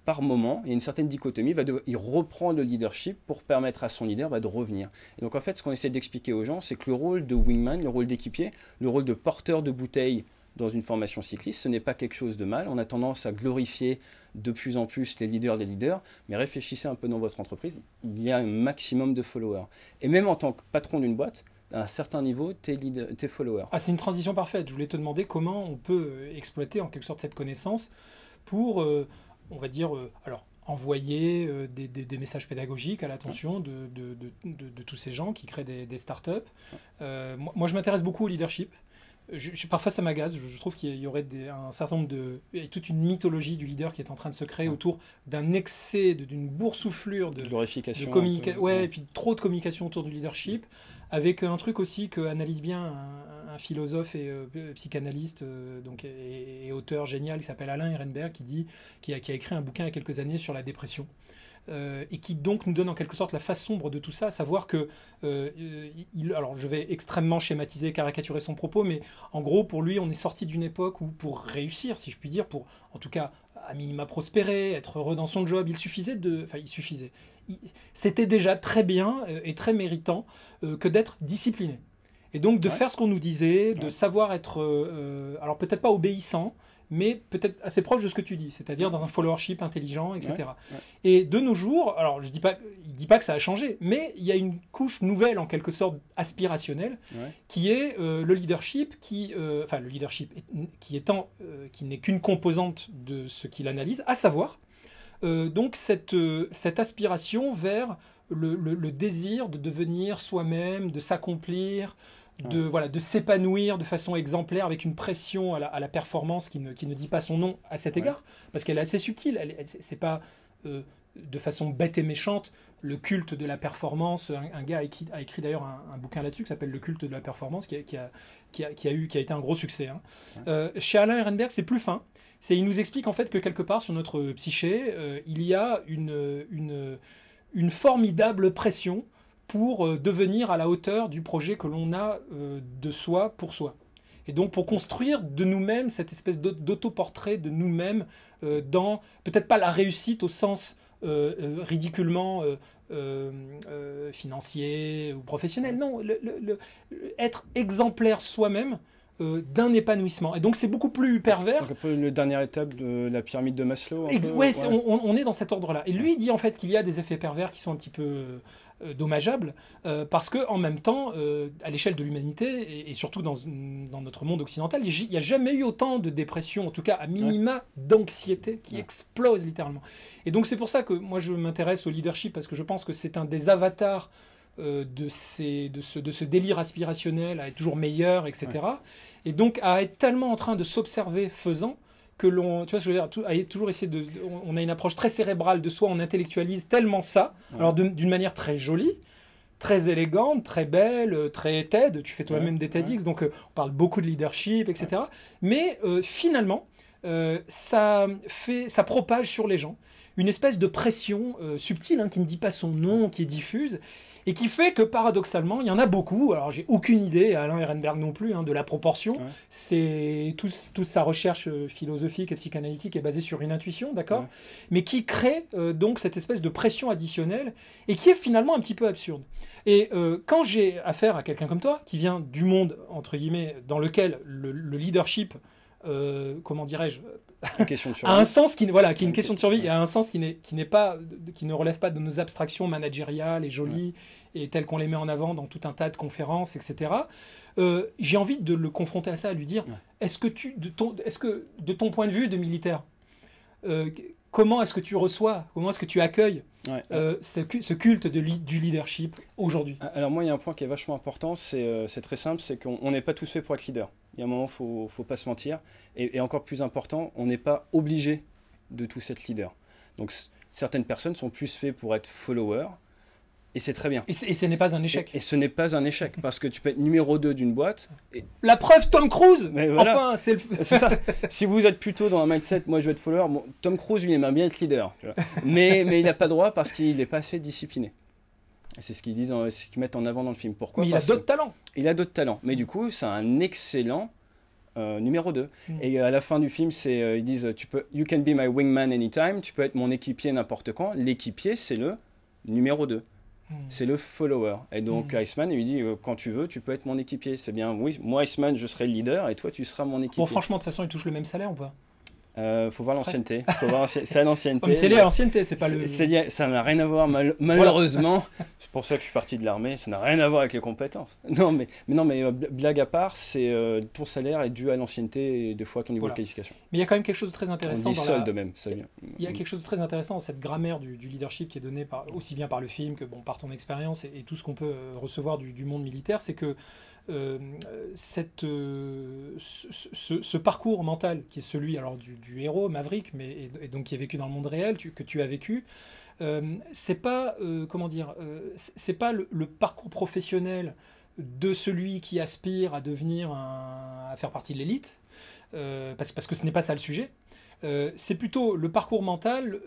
Speaker 2: par moment, il y a une certaine dichotomie, va il reprend le leadership pour permettre à son leader bah, de revenir. donc en fait, ce qu'on essaie d'expliquer aux gens, c'est que le rôle de wingman, le rôle d'équipier, le rôle de porteur de bouteille dans une formation cycliste. Ce n'est pas quelque chose de mal. On a tendance à glorifier de plus en plus les leaders des leaders, mais réfléchissez un peu dans votre entreprise. Il y a un maximum de followers. Et même en tant que patron d'une boîte, à un certain niveau, tes, leader, followers.
Speaker 1: Ah, c'est une transition parfaite. Je voulais te demander comment on peut euh, exploiter en quelque sorte cette connaissance pour, euh, on va dire, euh, alors envoyer des, des, messages pédagogiques à l'attention de, de, de, tous ces gens qui créent des, startups. moi, je m'intéresse beaucoup au leadership parfois ça m'agace. Je, trouve qu'il y aurait un certain nombre de. toute une mythologie du leader qui est en train de se créer autour d'un excès, d'une boursouflure de. Glorification. De ouais, et puis trop de communication autour du leadership. Avec un truc aussi qu'analyse bien un, philosophe et euh, psychanalyste euh, donc, et, auteur génial qui s'appelle Alain Ehrenberg, qui, dit, qui a, qui a écrit un bouquin il y a quelques années sur la dépression. Euh, et qui donc nous donne en quelque sorte la face sombre de tout ça, à savoir que, euh, alors je vais extrêmement schématiser, caricaturer son propos, mais en gros pour lui on est sorti d'une époque où pour réussir, si je puis dire, pour en tout cas à minima prospérer, être heureux dans son job, il suffisait de, enfin il suffisait, c'était déjà très bien euh, et très méritant que d'être discipliné. Et donc de faire ce qu'on nous disait, de savoir être, alors peut-être pas obéissant, mais peut-être assez proche de ce que tu dis, c'est-à-dire dans un followership intelligent, etc. Et de nos jours, alors je dis pas, dit pas que ça a changé, mais il y a une couche nouvelle en quelque sorte aspirationnelle qui est euh, le leadership, qui, euh, le leadership euh, qui n'est qu'une composante de ce qu'il analyse, à savoir donc cette cette aspiration vers le désir de devenir soi-même, de s'accomplir, de, voilà, de s'épanouir de façon exemplaire avec une pression à la, performance qui ne, dit pas son nom à cet égard, parce qu'elle est assez subtile. C'est pas euh, de façon bête et méchante le culte de la performance. Un, gars a écrit, d'ailleurs un, bouquin là-dessus qui s'appelle Le culte de la performance, qui a, eu, qui a été un gros succès. Hein. Euh, chez Alain Ehrenberg, c'est plus fin. C'est, il nous explique en fait que quelque part sur notre psyché, euh, il y a une formidable pression pour euh, devenir à la hauteur du projet que l'on a euh, de soi pour soi. Et donc pour construire de nous-mêmes cette espèce d'autoportrait de nous-mêmes euh, dans, peut-être pas la réussite au sens ridiculement financier ou professionnel, non, le, être exemplaire soi-même, d'un épanouissement. Et donc c'est beaucoup plus
Speaker 2: pervers. Le un peu dernière étape de la pyramide de Maslow. Oui, On,
Speaker 1: on, est dans cet ordre-là. Et lui dit en fait qu'il y a des effets pervers qui sont un petit peu euh, dommageable, euh, parce que en même temps, euh, à l'échelle de l'humanité, et, surtout dans, notre monde occidental, il n'y a jamais eu autant de dépression, en tout cas à minima d'anxiété, qui explose littéralement. Et donc c'est pour ça que moi je m'intéresse au leadership, parce que je pense que c'est un des avatars de, de, ce, délire aspirationnel à être toujours meilleur, etc. Et donc à être tellement en train de s'observer faisant, que Tu Toujours de. On a une approche très cérébrale de soi, on intellectualise tellement ça, alors d'une manière très jolie, très élégante, très belle, euh, très TED. Tu fais toi-même des TEDx, donc euh, on parle beaucoup de leadership, etc. Mais euh, finalement, ça, fait, ça propage sur les gens une espèce de pression subtile hein, qui ne dit pas son nom, qui est diffuse et qui fait que paradoxalement, il y en a beaucoup. Alors j'ai aucune idée, Alain Ehrenberg non plus, hein, de la proportion. C'est toute sa recherche euh, philosophique et psychanalytique est basée sur une intuition, d'accord Mais qui crée euh, donc cette espèce de pression additionnelle et qui est finalement un petit peu absurde. Et euh, quand j'ai affaire à quelqu'un comme toi, qui vient du monde entre guillemets dans lequel le leadership euh, comment dirais-je, à [LAUGHS] un sens qui, voilà, qui est une question de survie, et un sens qui n'est qui n'est pas, qui ne relève pas de nos abstractions managériales et jolies et telles qu'on les met en avant dans tout un tas de conférences, etc. Euh, j'ai envie de le confronter à ça, à lui dire, est-ce que tu, de ton, est-ce que de ton point de vue de militaire, euh, comment est-ce que tu reçois, comment est-ce que tu accueilles ce, culte de, du leadership
Speaker 2: aujourd'hui ah, Alors moi, il y a un point qui est vachement important, c'est très simple, c'est qu'on n'est pas tous faits pour être leader. Il y a un moment, il faut, faut pas se mentir. Et, encore plus important, on n'est pas obligé de tout être leader. Donc certaines personnes sont plus faites pour être followers, et c'est très bien. Et, ce n'est pas un échec. Et, ce n'est pas un échec, parce que tu peux être numéro 2 d'une boîte. Et... La preuve, Tom Cruise Mais Enfin, c'est ça. [LAUGHS] si vous êtes plutôt dans un mindset, moi je vais être follower, Tom Cruise, lui, il aime bien être leader. Mais, mais il n'a pas droit parce qu'il n'est pas assez discipliné. C'est ce qu'ils disent, euh, ce qu'ils mettent en avant dans le film. Pourquoi Mais il a d'autres talents. Il a d'autres talents. Mais du coup, c'est un excellent euh, numéro 2. Mm. Et euh, à la fin du film, ils disent tu peux you can be my wingman anytime, tu peux être mon équipier n'importe quand. L'équipier, c'est le numéro 2. Mm. C'est le follower. Et donc mm. Iceman il lui dit quand tu veux, tu peux être mon équipier. C'est bien. Oui, moi Iceman, je serai le leader et toi tu seras mon équipier. Bon franchement,
Speaker 1: de toute façon, il touche le même salaire ou pas
Speaker 2: euh, faut voir l'ancienneté. c'est l'ancienneté. [LAUGHS] c'est l'ancienneté, c'est pas le. ça n'a rien à voir, malheureusement. [LAUGHS] c'est pour ça que je suis parti de l'armée. Ça n'a rien à voir avec les compétences. [LAUGHS] Non, mais, mais non, mais euh, blague à part, c'est euh, ton salaire est dû à l'ancienneté et des fois à ton niveau de qualification. Mais il y a quand même quelque chose de très intéressant. On dit dans même. Il y a quelque
Speaker 1: chose de très intéressant dans cette grammaire du, leadership qui est donnée par, aussi bien par le film que bon, par ton expérience et, tout ce qu'on peut recevoir du, du monde militaire, c'est que euh, cette, euh, ce, parcours mental qui est celui alors du, héros Maverick, mais et, donc qui est vécu dans le monde réel, que tu as vécu, euh, c'est pas comment dire, c'est pas le, parcours professionnel de celui qui aspire à devenir à faire partie de l'élite, parce, parce, que ce n'est pas ça le sujet. c'est plutôt le parcours mental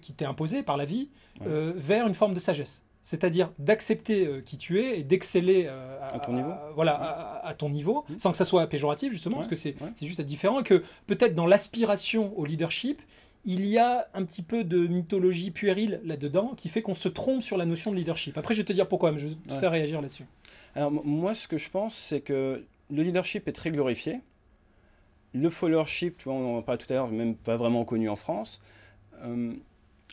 Speaker 1: qui t'est imposé par la vie vers une forme de sagesse c'est-à-dire d'accepter euh, qui tu es et d'exceller euh, à, ton niveau, voilà, à, ton niveau, mmh. sans que ça soit péjoratif justement, parce que c'est ouais. juste différent, et que peut-être dans l'aspiration au leadership, il y a un petit peu de mythologie puérile là-dedans qui fait qu'on se trompe sur la notion de leadership. Après, je vais te dire pourquoi, mais je vais te faire
Speaker 2: réagir là-dessus. Alors moi, ce que je pense, c'est que le leadership est très glorifié. Le followership, tu vois, on en parlait tout à l'heure, même pas vraiment connu en France. Hum,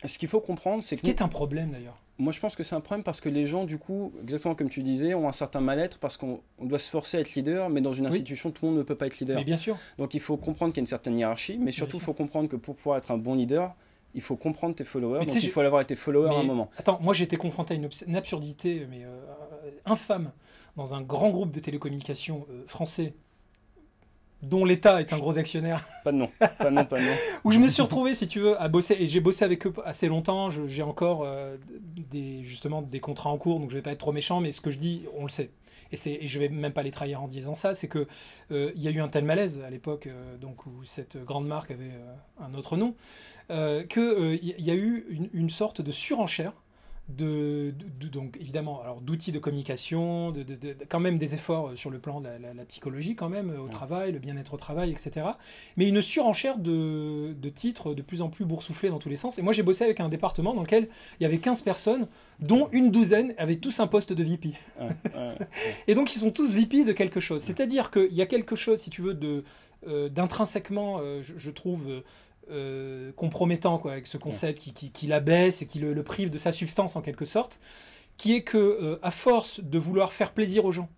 Speaker 2: ce qu'il faut comprendre, c'est ce qui est un
Speaker 1: problème d'ailleurs.
Speaker 2: Moi, je pense que c'est un problème parce que les gens, du coup, exactement comme tu disais, ont un certain mal-être parce qu'on doit se forcer à être leader, mais dans une institution, tout le monde ne peut pas être leader. Mais bien sûr. Donc, il faut comprendre qu'il y a une certaine hiérarchie, mais surtout, il faut comprendre que pour pouvoir être un bon leader, il faut comprendre tes followers. Donc, il faut avoir été follower à un moment.
Speaker 1: Attends, moi, j'ai été confronté à une, absurdité, mais euh, infâme, dans un grand groupe de télécommunications euh, français dont l'État est un gros actionnaire.
Speaker 2: [LAUGHS] Pas de nom, pas de pas de nom. [LAUGHS]
Speaker 1: où je me suis retrouvé, si tu veux, à bosser, et j'ai bossé avec eux assez longtemps, j'ai encore euh, des, justement des contrats en cours, donc je ne vais pas être trop méchant, mais ce que je dis, on le sait. Et, et je vais même pas les trahir en disant ça, c'est qu'il euh, il y a eu un tel malaise à l'époque, euh, donc où cette grande marque avait un autre nom, qu'il y, y, a eu une sorte de surenchère de, donc évidemment alors d'outils de communication, de, quand même des efforts euh, sur le plan de la, psychologie quand même euh, au travail, le bien-être au travail, etc. Mais une surenchère de, titres de plus en plus boursouflés dans tous les sens. Et moi j'ai bossé avec un département dans lequel il y avait 15 personnes, dont une douzaine avaient tous un poste de VP. [LAUGHS] et donc ils sont tous VP de quelque chose. C'est-à-dire qu'il y a quelque chose, si tu veux, de euh, d'intrinsèquement, je, trouve, euh, compromettant avec ce mm. concept qui, qui, l'abaisse et qui le, prive de sa substance en quelque sorte, qui est que euh, à force de vouloir faire plaisir aux gens,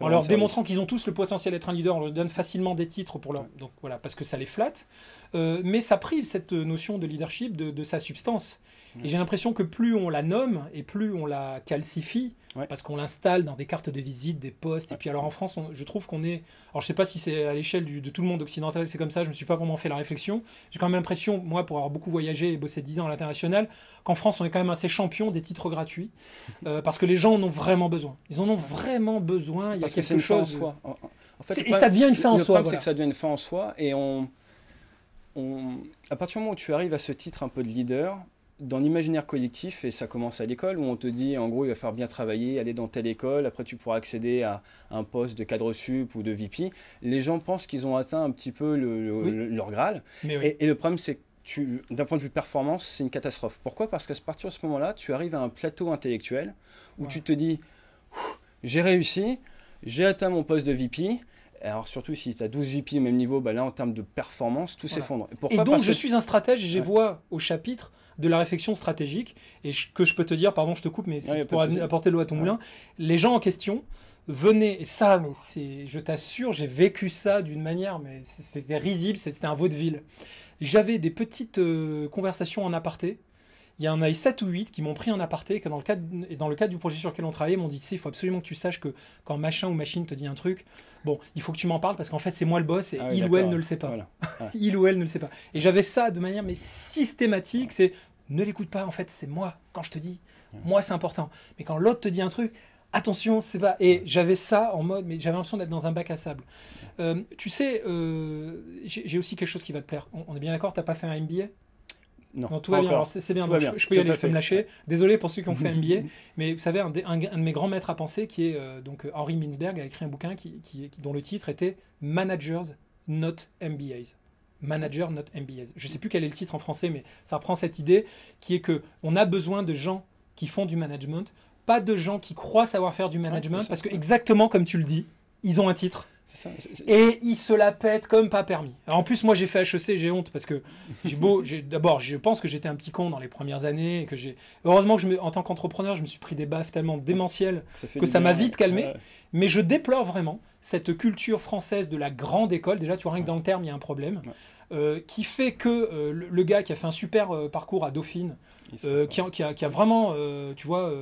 Speaker 2: en leur démontrant
Speaker 1: qu'ils ont tous le potentiel d'être un leader, on leur donne facilement des titres pour donc voilà, parce que ça les flatte, euh, mais ça prive cette notion de leadership de sa substance. Et j'ai l'impression que plus on la nomme et plus on la calcifie, parce qu'on l'installe dans des cartes de visite, des postes. Et puis alors en France, je trouve qu'on est... Alors je sais pas si c'est à l'échelle de tout le monde occidental, c'est comme ça, je me suis pas vraiment fait la réflexion. J'ai quand même l'impression, moi, pour avoir beaucoup voyagé et bossé 10 ans à l'international, qu'en France, on est quand même assez champion des titres gratuits, [LAUGHS] euh, parce que les gens en ont vraiment besoin. Ils en ont vraiment
Speaker 2: besoin, il y a quelque une chose... en soi. et ça devient une fin en soi. Le problème, c'est que ça devient une fin en soi, et on... On, à partir du moment où tu arrives à ce titre un peu de leader, dans l'imaginaire collectif, et ça commence à l'école, où on te dit en gros il va falloir bien travailler, aller dans telle école, après tu pourras accéder à un poste de cadre sup ou de VP, les gens pensent qu'ils ont atteint un petit peu leur Graal. Et, le problème c'est que d'un point de vue performance, c'est une catastrophe. Pourquoi Parce qu'à partir de ce moment-là, tu arrives à un plateau intellectuel où tu te dis j'ai réussi, j'ai atteint mon poste de VP, alors surtout si tu as 12 VP au même niveau, bah là en termes de performance, tout s'effondre. Et donc je suis
Speaker 1: un stratège et je vois au chapitre de la réflexion stratégique. Et que je peux te dire, pardon, je te coupe, mais c'est pour apporter l'eau à ton moulin, les gens en question venaient, et ça, mais c'est, je t'assure, j'ai vécu ça d'une manière, mais c'était risible, c'était un vaudeville. J'avais des petites euh, conversations en aparté il y en a 7 ou 8 qui m'ont pris en aparté, que dans le, cadre, dans le cadre du projet sur lequel on travaillait, m'ont dit, il faut absolument que tu saches que quand machin ou machine te dit un truc, bon, il faut que tu m'en parles parce qu'en fait, c'est moi le boss et ah il ou elle ne le
Speaker 2: sait pas. [LAUGHS]
Speaker 1: il ou elle ne le sait pas. Et j'avais ça de manière mais systématique, c'est ne l'écoute pas, en fait, c'est moi quand je te dis. Moi, c'est important. Mais quand l'autre te dit un truc, attention, c'est pas. Et j'avais ça en mode, mais j'avais l'impression d'être dans un bac à sable. Euh, tu sais, euh, j'ai aussi quelque chose qui va te plaire. On, on est bien d'accord, t'as pas fait un MBA non, tout va bien, c'est bien, Je, peux y aller, je peux me lâcher. Désolé pour ceux qui ont fait MBA, [LAUGHS] mais vous savez, un, de, mes grands maîtres à penser, qui est euh, donc euh, Henri Mintzberg, a écrit un bouquin qui, dont le titre était Managers, not MBAs. Manager, not MBAs. Je ne sais plus quel est le titre en français, mais ça reprend cette idée qui est que on a besoin de gens qui font du management, pas de gens qui croient savoir faire du management, parce que exactement comme tu le dis, ils ont un titre et il se la pète comme pas permis. en plus, moi j'ai fait HEC, j'ai honte parce que j'ai beau. [LAUGHS] D'abord, je pense que j'étais un petit con dans les premières années. que j'ai Heureusement que je en tant qu'entrepreneur, je me suis pris des baffes tellement démentielles que ça m'a vite calmé. Mais je déplore vraiment cette culture française de la grande école. Déjà, tu vois, rien que dans le terme, il y a un problème. Euh, qui fait que euh, le, gars qui a fait un super euh, parcours à Dauphine, qui qui, a, vraiment, tu vois,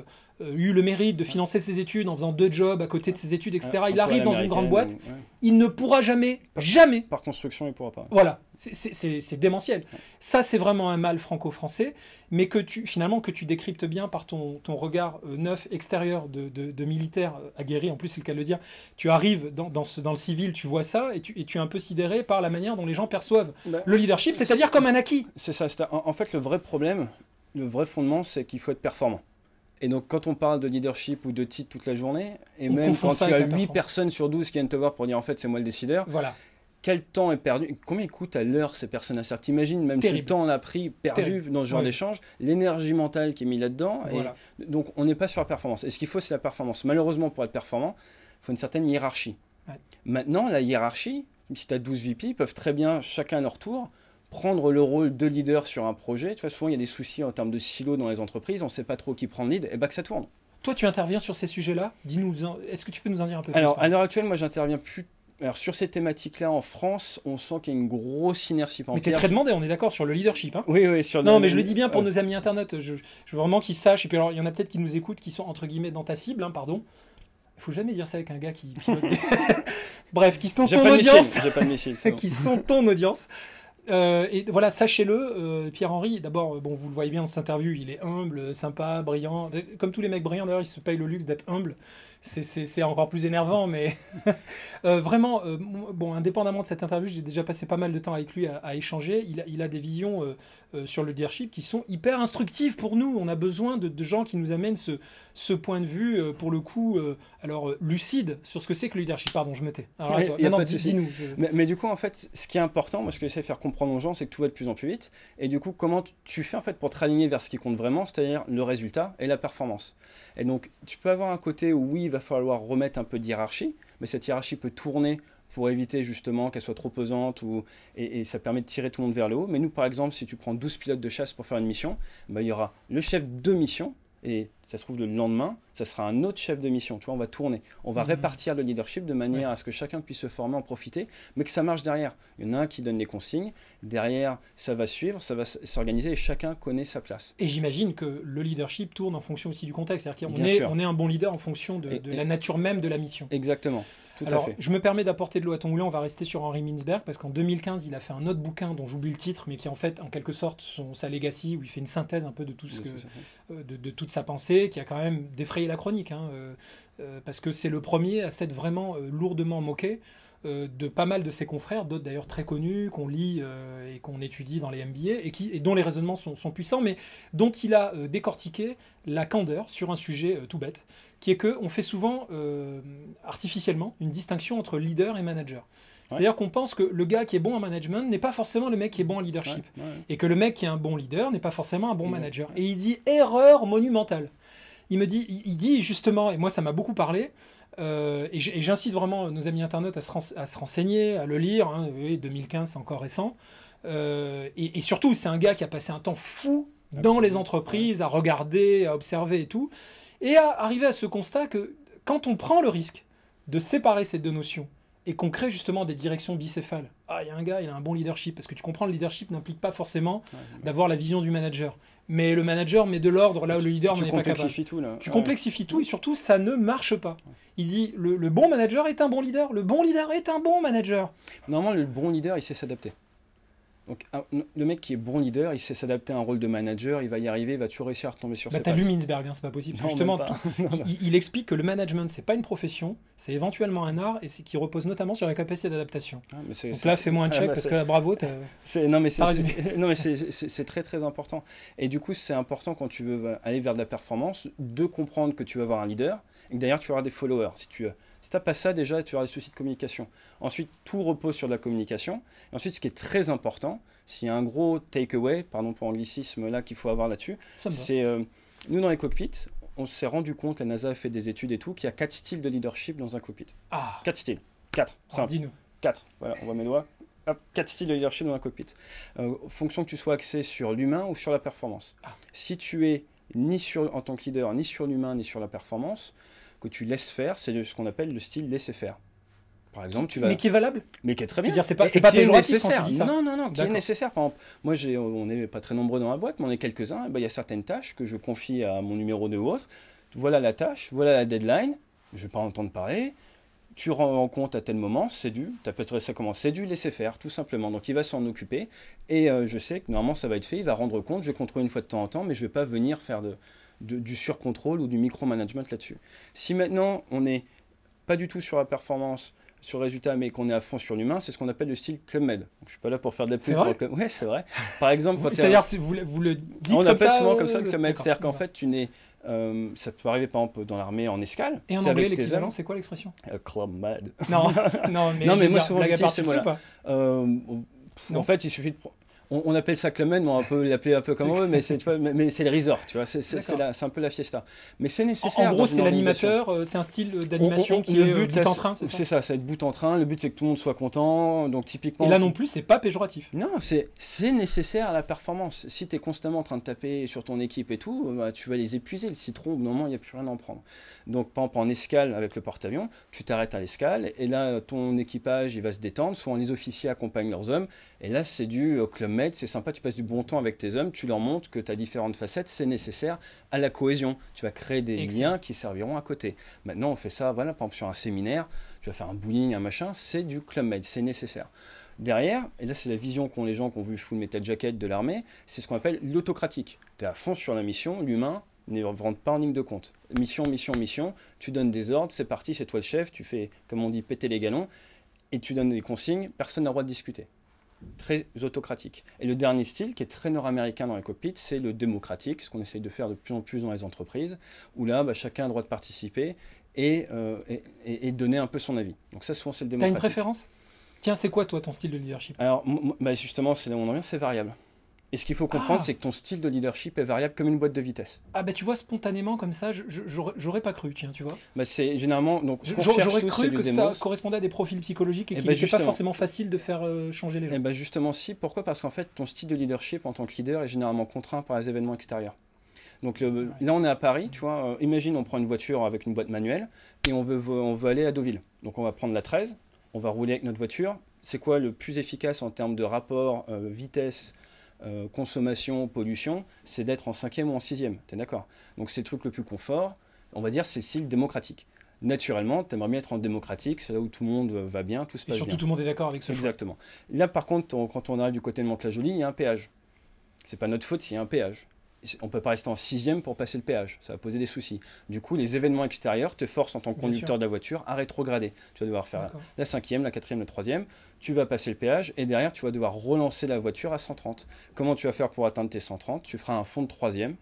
Speaker 1: euh, eu le mérite de financer ses études en faisant deux jobs à côté de ses études, etc. il arrive dans une grande boîte, il ne pourra jamais,
Speaker 2: jamais. Par construction, il ne pourra pas. Voilà,
Speaker 1: c'est démentiel. Ça, c'est vraiment un mal franco-français, mais que tu, finalement, que tu décryptes bien par ton, regard euh, neuf extérieur de, de, militaire euh, aguerri, en plus, c'est le cas de le dire. Tu arrives dans, le civil, tu vois ça, et tu, tu, es un peu sidéré par la manière dont les gens perçoivent
Speaker 2: bah, le leadership, c'est-à-dire comme un acquis. C'est ça, en fait, le vrai problème, le vrai fondement, c'est qu'il faut être performant. Et donc, quand on parle de leadership ou de titre toute la journée, et même quand tu as 8 personnes sur 12 qui viennent te voir pour dire en fait, c'est moi le décideur. Voilà. Quel temps est perdu Combien coûte à l'heure ces personnes à T'imagines même si le temps on a pris perdu dans ce genre d'échange, l'énergie mentale qui est mise là-dedans. donc, on n'est pas sur la performance. Et ce qu'il faut, c'est la performance. Malheureusement, pour être performant, il faut une certaine hiérarchie. Maintenant, la hiérarchie, si tu as 12 VP, ils peuvent très bien, chacun à leur tour, prendre le rôle de leader sur un projet. De vois, souvent, il y a des soucis en termes de silos dans les entreprises, on ne sait pas trop qui prend le lead, et bah que ça tourne.
Speaker 1: Toi, tu interviens sur ces sujets-là Dis-nous, est-ce que tu peux nous en dire un peu plus Alors, à
Speaker 2: l'heure actuelle, moi, j'interviens plus. Alors, sur ces thématiques-là en France, on sent qu'il y a une grosse inertie Mais es très
Speaker 1: demandé, on est d'accord sur le leadership. Hein oui, oui, sur le... Non, mais je le dis bien pour nos
Speaker 2: amis internet. Je, veux
Speaker 1: vraiment qu'ils sachent. Et puis, il y en a peut-être qui nous écoutent, qui sont entre guillemets dans ta cible, hein, pardon. Il faut jamais dire ça avec un gars qui. [LAUGHS] [LAUGHS] Bref, [LAUGHS] qui sont ton audience. J'ai pas de qui sont ton audience. Euh, et voilà, sachez-le, euh, Pierre-Henri, d'abord, euh, bon, vous le voyez bien dans cette interview, il est humble, sympa, brillant. Comme tous les mecs brillants, d'ailleurs, ils se payent le luxe d'être humble c'est encore plus énervant, mais [LAUGHS] euh, vraiment, euh, bon, indépendamment de cette interview, j'ai déjà passé pas mal de temps avec lui à, échanger. Il, a des visions euh, sur le leadership qui sont hyper instructives pour nous. On a besoin de, gens qui nous amènent ce, point de vue, pour le coup, alors lucide sur ce que c'est que le leadership. Pardon, je me tais. a nous
Speaker 2: mais, du coup, en fait, ce qui est important, moi, ce que j'essaie de faire comprendre aux gens, c'est que tout va de plus en plus vite. Et du coup, comment tu fais en fait pour te raligner vers ce qui compte vraiment, c'est-à-dire le résultat et la performance. Et donc, tu peux avoir un côté où oui, va falloir remettre un peu hiérarchie mais cette hiérarchie peut tourner pour éviter justement qu'elle soit trop pesante ou, et, ça permet de tirer tout le monde vers le haut. Mais nous, par exemple, si tu prends 12 pilotes de chasse pour faire une mission, bah, il y aura le chef de mission et ça se trouve le lendemain, ça sera un autre chef de mission. on va tourner, on va mhm. répartir le leadership de manière à ce que chacun puisse se former, en profiter, mais que ça marche derrière. Il y en a un qui donne des consignes, derrière ça va suivre, ça va s'organiser et chacun connaît sa place.
Speaker 1: Et j'imagine que le leadership tourne en fonction aussi du contexte, c'est-à-dire qu'on est, on est un bon leader en fonction de, la nature
Speaker 2: même de la mission. Exactement. Tout à fait. je
Speaker 1: me permets d'apporter de l'eau à ton moulin. On va rester sur Henri minsberg parce qu'en 2015, il a fait un autre bouquin dont j'oublie le titre, mais qui en fait, en quelque sorte, son, sa legacy, où il fait une synthèse un peu de tout ce euh, de toute sa pensée qui a quand même défrayé la chronique, hein, euh, euh, parce que c'est le premier à s'être vraiment euh, lourdement moqué de pas mal de ses confrères, d'autres d'ailleurs très connus, qu'on lit et qu'on étudie dans les MBA, et, qui, dont les raisonnements sont, puissants, mais dont il a décortiqué la candeur sur un sujet tout bête, qui est qu'on fait souvent artificiellement une distinction entre leader et manager. C'est-à-dire qu'on pense que le gars qui est bon en management n'est pas forcément le mec qui est bon en leadership. et que le mec qui est un bon leader n'est pas forcément un bon manager. Et il dit erreur monumentale il me dit, il, dit justement, et moi ça m'a beaucoup parlé, euh, et j'incite vraiment nos amis internautes à se, renseigner, à le lire, 2015 hein, c'est encore récent, euh, et, surtout c'est un gars qui a passé un temps fou dans les entreprises, à regarder, à observer et tout, et à arriver à ce constat que quand on prend le risque de séparer ces deux notions, et qu'on crée justement des directions bicéphales. Ah, il y a un gars, il a un bon leadership, parce que tu comprends, le leadership n'implique pas forcément d'avoir la vision du manager mais le manager met de l'ordre là où le leader n'est pas capable. Tu complexifies tout là. Tu complexifies tout et surtout ça ne marche pas. Il dit le,
Speaker 2: bon manager est un bon leader, le bon leader est un bon manager. Normalement le bon leader il sait s'adapter. Donc le mec qui est bon leader, il sait s'adapter à un rôle de manager, il va y arriver, il va toujours réussir à tomber sur bah, ses T'as lu Mintzberg, hein, c'est pas possible. Non, justement, [LAUGHS]
Speaker 1: il, explique que le management, c'est pas une profession, c'est éventuellement un art et c'est qui repose notamment sur la capacité d'adaptation. Ah, Donc là, fais-moi un ah, check bah, parce que là, bravo. Non mais
Speaker 2: c'est très très important. Et du coup, c'est important quand tu veux aller vers de la performance de comprendre que tu vas avoir un leader et que d'ailleurs tu auras des followers. Si tu si tu n'as pas ça déjà, tu auras des soucis de communication. Ensuite, tout repose sur de la communication. ensuite, ce qui est très important, s'il y a un gros takeaway, pardon pour l'anglicisme là qu'il faut avoir là-dessus, c'est euh, nous dans les cockpits, on s'est rendu compte, la NASA a fait des études et tout, qu'il y a quatre styles de leadership dans un cockpit. Ah. Quatre styles. Quatre. Ah, Simple. Oh, dis Quatre. Voilà, on voit mes doigts. Hop, quatre styles de leadership dans un cockpit. Euh, fonction que tu sois axé sur l'humain ou sur la performance. Ah. Si tu es ni sur, en tant que leader, ni sur l'humain, ni sur la performance, que tu laisses faire, c'est ce qu'on appelle le style laisser faire. Par exemple, tu vas... Mais qui est valable Mais qui est très bien. C'est pas, pas péjoratif nécessaire. ça. Non, non, non, qui est nécessaire. moi, on n'est pas très nombreux dans la boîte, mais on est quelques-uns. Ben, il y a certaines tâches que je confie à mon numéro de ou autre. Voilà la tâche, voilà la deadline. Je ne vais pas entendre parler. Tu rends compte à tel moment, c'est dû. Tu être ça comment C'est dû, laisser faire, tout simplement. Donc, il va s'en occuper. Et euh, je sais que normalement, ça va être fait. Il va rendre compte. Je vais contrôler une fois de temps en temps, mais je ne vais pas venir faire de de, du surcontrôle ou du micromanagement là-dessus. Si maintenant on n'est pas du tout sur la performance, sur le résultat, mais qu'on est à fond sur l'humain, c'est ce qu'on appelle le style Club Med. Donc, je suis pas là pour faire de la pub. Oui, c'est vrai. Par exemple, c'est-à-dire si vous, vous, le dites on appelle souvent comme ça le Club Med, c'est-à-dire qu'en fait tu n'es euh, ça peut arriver par exemple dans l'armée en escale. Et en anglais, l'équivalent, c'est quoi l'expression euh, Club Med. Non, [LAUGHS] non, mais, moi souvent dis moi mot là euh, En fait, il suffit de on, appelle ça clubman, mais on peut l'appeler un peu comme on mais c'est, mais le resort, tu vois, c'est, un peu la fiesta. Mais c'est nécessaire. En, gros, c'est l'animateur,
Speaker 1: euh, c'est un style d'animation qui est en train, c'est ça C'est
Speaker 2: ça, c'est être bout en train, le but c'est que tout le monde soit content, donc typiquement... Et là non plus,
Speaker 1: c'est pas péjoratif.
Speaker 2: Non, c'est, nécessaire à la performance. Si tu es constamment en train de taper sur ton équipe et tout, bah, tu vas les épuiser, le citron, au moment il n'y a plus rien à en prendre. Donc par exemple, en escale avec le porte-avions, tu t'arrêtes à l'escale, et là ton équipage il va se détendre, Soit les officiers accompagnent leurs hommes, et là c'est du euh, c'est sympa, tu passes du bon temps avec tes hommes, tu leur montres que tu as différentes facettes, c'est nécessaire à la cohésion. Tu vas créer des liens qui serviront à côté. Maintenant, on fait ça, voilà, par exemple, sur un séminaire, tu vas faire un bowling, un machin, c'est du club made c'est nécessaire. Derrière, et là c'est la vision qu'ont les gens qui ont vu Full Metal Jacket de l'armée, c'est ce qu'on appelle l'autocratique. Tu es à fond sur la mission, l'humain, ne rentre pas en ligne de compte. Mission, mission, mission, tu donnes des ordres, c'est parti, c'est toi le chef, tu fais, comme on dit, péter les galons, et tu donnes des consignes, personne n'a le droit de discuter très autocratique. Et le dernier style, qui est très nord-américain dans les cockpits, c'est le démocratique, ce qu'on essaye de faire de plus en plus dans les entreprises, où là, bah, chacun a le droit de participer euh, et, et, donner un peu son avis. Donc ça, souvent, c'est le démocratique. as une
Speaker 1: préférence Tiens, c'est quoi, toi, ton style de leadership
Speaker 2: Alors, bah, justement, c'est là où on c'est variable. Et ce qu'il faut comprendre, ah. c'est que ton style de leadership est variable comme une boîte de vitesse. Ah ben tu vois, spontanément
Speaker 1: comme ça, j'aurais pas cru, tiens, tu vois.
Speaker 2: Bah c'est généralement... donc J'aurais cru que ça
Speaker 1: correspondait à des profils psychologiques et, et eh qu'il n'était bah, pas forcément
Speaker 2: facile de faire euh, changer les gens. Et eh bah justement si, pourquoi Parce qu'en fait, ton style de leadership en tant que leader est généralement contraint par les événements extérieurs. Donc là, on est à Paris, tu vois. Euh, imagine, on prend une voiture avec une boîte manuelle et on veut, on veut aller à Deauville. Donc on va prendre la 13, on va rouler avec notre voiture. C'est quoi le plus efficace en termes de rapport, euh, vitesse, euh, consommation, pollution, c'est d'être en cinquième ou en sixième, es d'accord Donc c'est le truc le plus confort, on va dire, c'est le style démocratique. Naturellement, aimerais bien être en démocratique, c'est là où tout le monde va bien, tout se passe Et surtout tout le monde est d'accord avec ce Exactement. Là par contre, quand on arrive du côté de Mantes-la-Jolie, il y a un péage. C'est pas notre faute s'il y a un péage on peut pas rester en sixième pour passer le péage, ça va poser des soucis. Du coup, les événements extérieurs te forcent en tant que conducteur de la voiture à rétrograder. Tu vas devoir faire la cinquième, la quatrième, la troisième, tu vas passer le péage et derrière, tu vas devoir relancer la voiture à 130. Comment tu vas faire pour atteindre tes 130 Tu feras un fond de troisième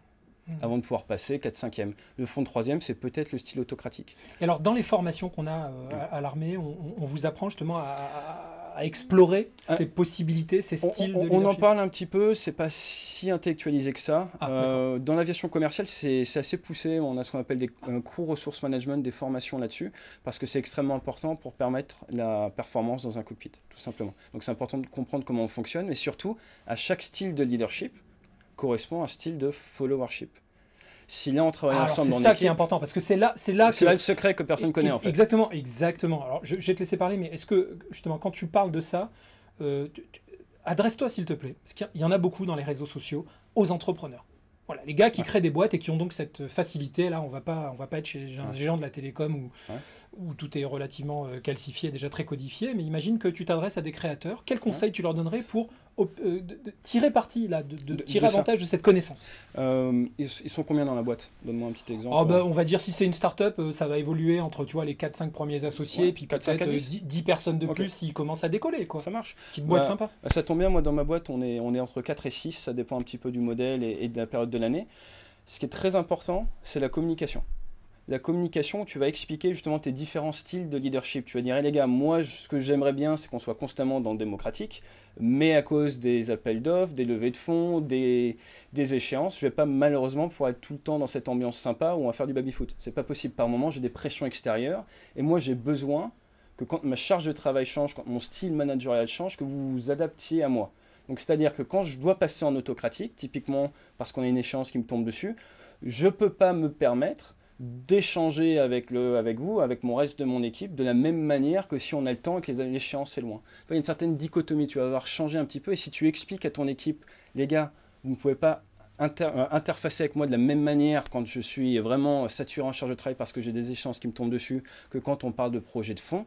Speaker 2: mmh. avant de pouvoir passer 4-5e. Le fond de troisième, c'est peut-être le style autocratique.
Speaker 1: Et alors, dans les formations qu'on a euh, à, l'armée, on, vous apprend justement à à explorer ah. ces possibilités, ces styles on, leadership On en
Speaker 2: parle un petit peu, c'est pas si intellectualisé que ça. Ah, euh, dans l'aviation commerciale, c'est assez poussé. On a ce qu'on appelle des cours ressources management, des formations là-dessus, parce que c'est extrêmement important pour permettre la performance dans un cockpit, tout simplement. Donc c'est important de comprendre comment on fonctionne, mais surtout, à chaque style de leadership correspond un style de followership si on travaille ah, ensemble C'est ça qui est
Speaker 1: important parce que c'est là, c'est là, le secret
Speaker 2: que personne ne connaît en fait.
Speaker 1: Exactement, exactement. Alors je, je vais te laisser parler, mais est-ce que justement quand tu parles de ça, euh, adresse-toi s'il te plaît, parce qu'il y en a beaucoup dans les réseaux sociaux aux entrepreneurs. Voilà, les gars qui créent des boîtes et qui ont donc cette facilité là, on va pas, on va pas être chez un géant de la télécom où, où tout est relativement euh, calcifié, déjà très codifié. Mais imagine que tu t'adresses à des créateurs. quels conseils tu leur donnerais pour euh, tirer parti, là, de, tirer avantage de
Speaker 2: cette connaissance. Euh, ils, sont combien dans la boîte Donne-moi un petit exemple. Ah, bah, on
Speaker 1: va dire si c'est une start-up, euh, ça va évoluer entre tu vois, les 4-5 premiers associés, et puis peut-être 10, personnes de plus s'ils commencent à décoller. Quoi. Ça marche. Petite boîte bah, sympa.
Speaker 2: Bah, ça tombe bien, moi dans ma boîte, on est, on est entre 4 et 6, ça dépend un petit peu du modèle et de la période de l'année. Ce qui est très important, c'est la communication la communication, tu vas expliquer justement tes différents styles de leadership. Tu vas dire, hey, les gars, moi, ce que j'aimerais bien, c'est qu'on soit constamment dans le démocratique, mais à cause des appels d'offres, des levées de fonds, des, échéances, je vais pas malheureusement pouvoir être tout le temps dans cette ambiance sympa où on va faire du baby-foot. C'est pas possible. Par moment, j'ai des pressions extérieures et moi, j'ai besoin que quand ma charge de travail change, quand mon style managerial change, que vous vous adaptiez à moi. Donc c'est-à-dire que quand je dois passer en autocratique, typiquement parce qu'on a une échéance qui me tombe dessus, je peux pas me permettre d'échanger avec, le, avec vous, avec mon reste de mon équipe, de la même manière que si on a le temps et que échéances est loin. il y a une certaine dichotomie, tu vas avoir changé un petit peu, et si tu expliques à ton équipe, les gars, vous ne pouvez pas euh, interfacer avec moi de la même manière quand je suis vraiment saturé en charge de travail parce que j'ai des échéances qui me tombent dessus, que quand on parle de projet de fond,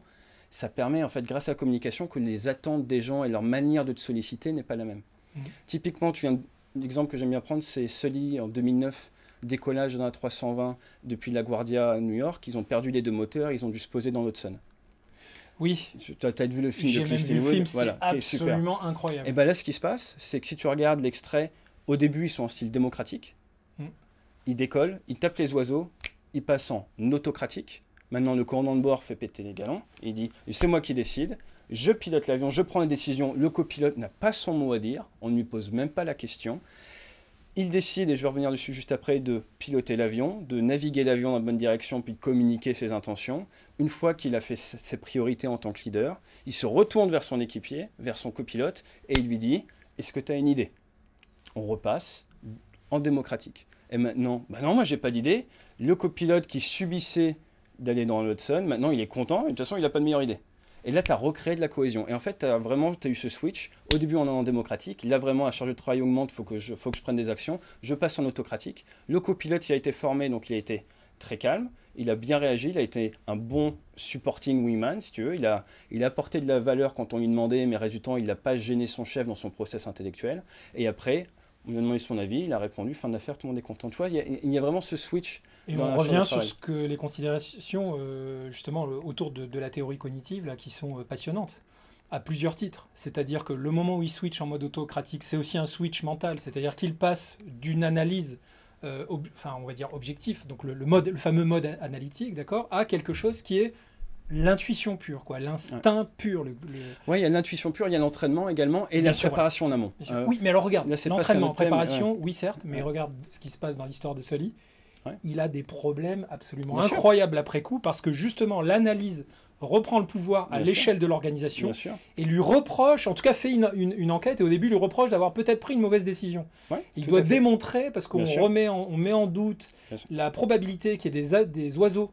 Speaker 2: ça permet en fait, grâce à la communication, que les attentes des gens et leur manière de te solliciter n'est pas la même. Mmh. Typiquement, tu viens, l'exemple que j'aime bien prendre, c'est Sully en 2009, décollage d'un A320 depuis LaGuardia à New York, ils ont perdu les deux moteurs, ils ont dû se poser dans l'Hudson. Oui. Tu as vu le film de Clint Eastwood, c'est absolument incroyable. Et bien là, ce qui se passe, c'est que si tu regardes l'extrait, au début, ils sont en style démocratique. Mm. Ils décollent, ils tapent les oiseaux, ils passent en autocratique. Maintenant, le commandant de bord fait péter les galons. Il dit C'est moi qui décide, je pilote l'avion, je prends les décisions. Le copilote n'a pas son mot à dire, on ne lui pose même pas la question. Il décide, et je vais revenir dessus juste après, de piloter l'avion, de naviguer l'avion dans la bonne direction, puis de communiquer ses intentions. Une fois qu'il a fait ses priorités en tant que leader, il se retourne vers son équipier, vers son copilote, et il lui dit « Est-ce que tu as une idée ?» On repasse en démocratique. Et maintenant, bah non, moi j'ai pas d'idée. Le copilote qui subissait d'aller dans l'Hudson, maintenant il est content, et de toute façon il n'a pas de meilleure idée. Et là, tu as recréé de la cohésion. Et en fait, as vraiment, as eu ce switch. Au début, on est en démocratique. Là, vraiment, la charge de travail augmente, il faut, que je, faut que je prenne des actions. Je passe en autocratique. Le copilote, il a été formé, donc il a été très calme. Il a bien réagi, il a été un bon supporting wingman, si tu veux. Il a, il a apporté de la valeur quand on lui demandait, mais résultant, il n'a pas gêné son chef dans son process intellectuel. Et après, on lui a demandé son avis, il a répondu, fin d'affaire, tout le monde est content. Tu vois, il y, a, vraiment ce switch. Et on revient sur ce
Speaker 1: que les considérations, euh, justement, autour de, la théorie cognitive, là, qui sont euh, passionnantes à plusieurs titres. C'est-à-dire que le moment où il switch en mode autocratique, c'est aussi un switch mental, c'est-à-dire qu'il passe d'une analyse, euh, enfin, on va dire objectif, donc le, mode, le fameux mode analytique, d'accord, à quelque chose qui est l'intuition
Speaker 2: pure, quoi, l'instinct pur. Le, Oui, il y a l'intuition pure, il y a l'entraînement également et la préparation en amont. Euh, oui, mais alors regarde, l'entraînement, préparation,
Speaker 1: oui certes, mais regarde ce qui se passe dans l'histoire de Sully. Il a des problèmes absolument incroyables après coup parce que justement l'analyse reprend le pouvoir à l'échelle de l'organisation et lui reproche, en tout cas fait une, enquête et au début lui reproche d'avoir peut-être pris une mauvaise décision. il doit démontrer, parce qu'on remet on met en doute
Speaker 2: la probabilité qu'il y ait des, des oiseaux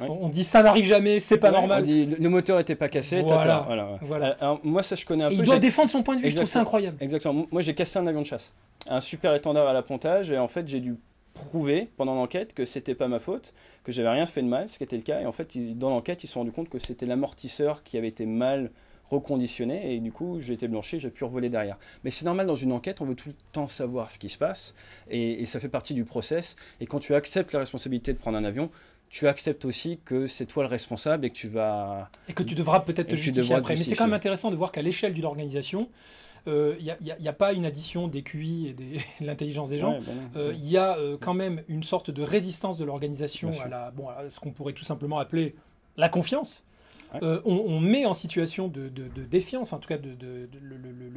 Speaker 2: on dit ça n'arrive jamais, c'est pas normal. On dit, le, moteur était pas cassé, voilà. Euh, moi, ça, je connais un peu. Il doit défendre son point de vue, je trouve ça incroyable. Exactement. Moi, j'ai cassé un avion de chasse, un super étendard à l'appontage, et en fait, j'ai dû prouver pendant l'enquête que c'était pas ma faute, que j'avais rien fait de mal, ce qui était le cas. Et en fait, dans l'enquête, ils se sont rendus compte que c'était l'amortisseur qui avait été mal reconditionné, et du coup, j'ai été blanchi, j'ai pu revoler derrière. Mais c'est normal dans une enquête, on veut tout le temps savoir ce qui se passe, et, et ça fait partie du process. Et quand tu acceptes la responsabilité de prendre un avion, tu acceptes aussi que c'est toi le responsable et que tu vas... Et que tu devras peut-être te justifier après. Mais c'est quand même
Speaker 1: intéressant de voir qu'à l'échelle d'une organisation, il euh, n'y a, pas une addition des QI [LAUGHS] et de l'intelligence des gens. Il bah euh, y a euh, quand même une sorte de résistance de l'organisation à ce qu'on pourrait tout simplement appeler la confiance. Euh, on, met en situation de, défiance, en tout cas, le,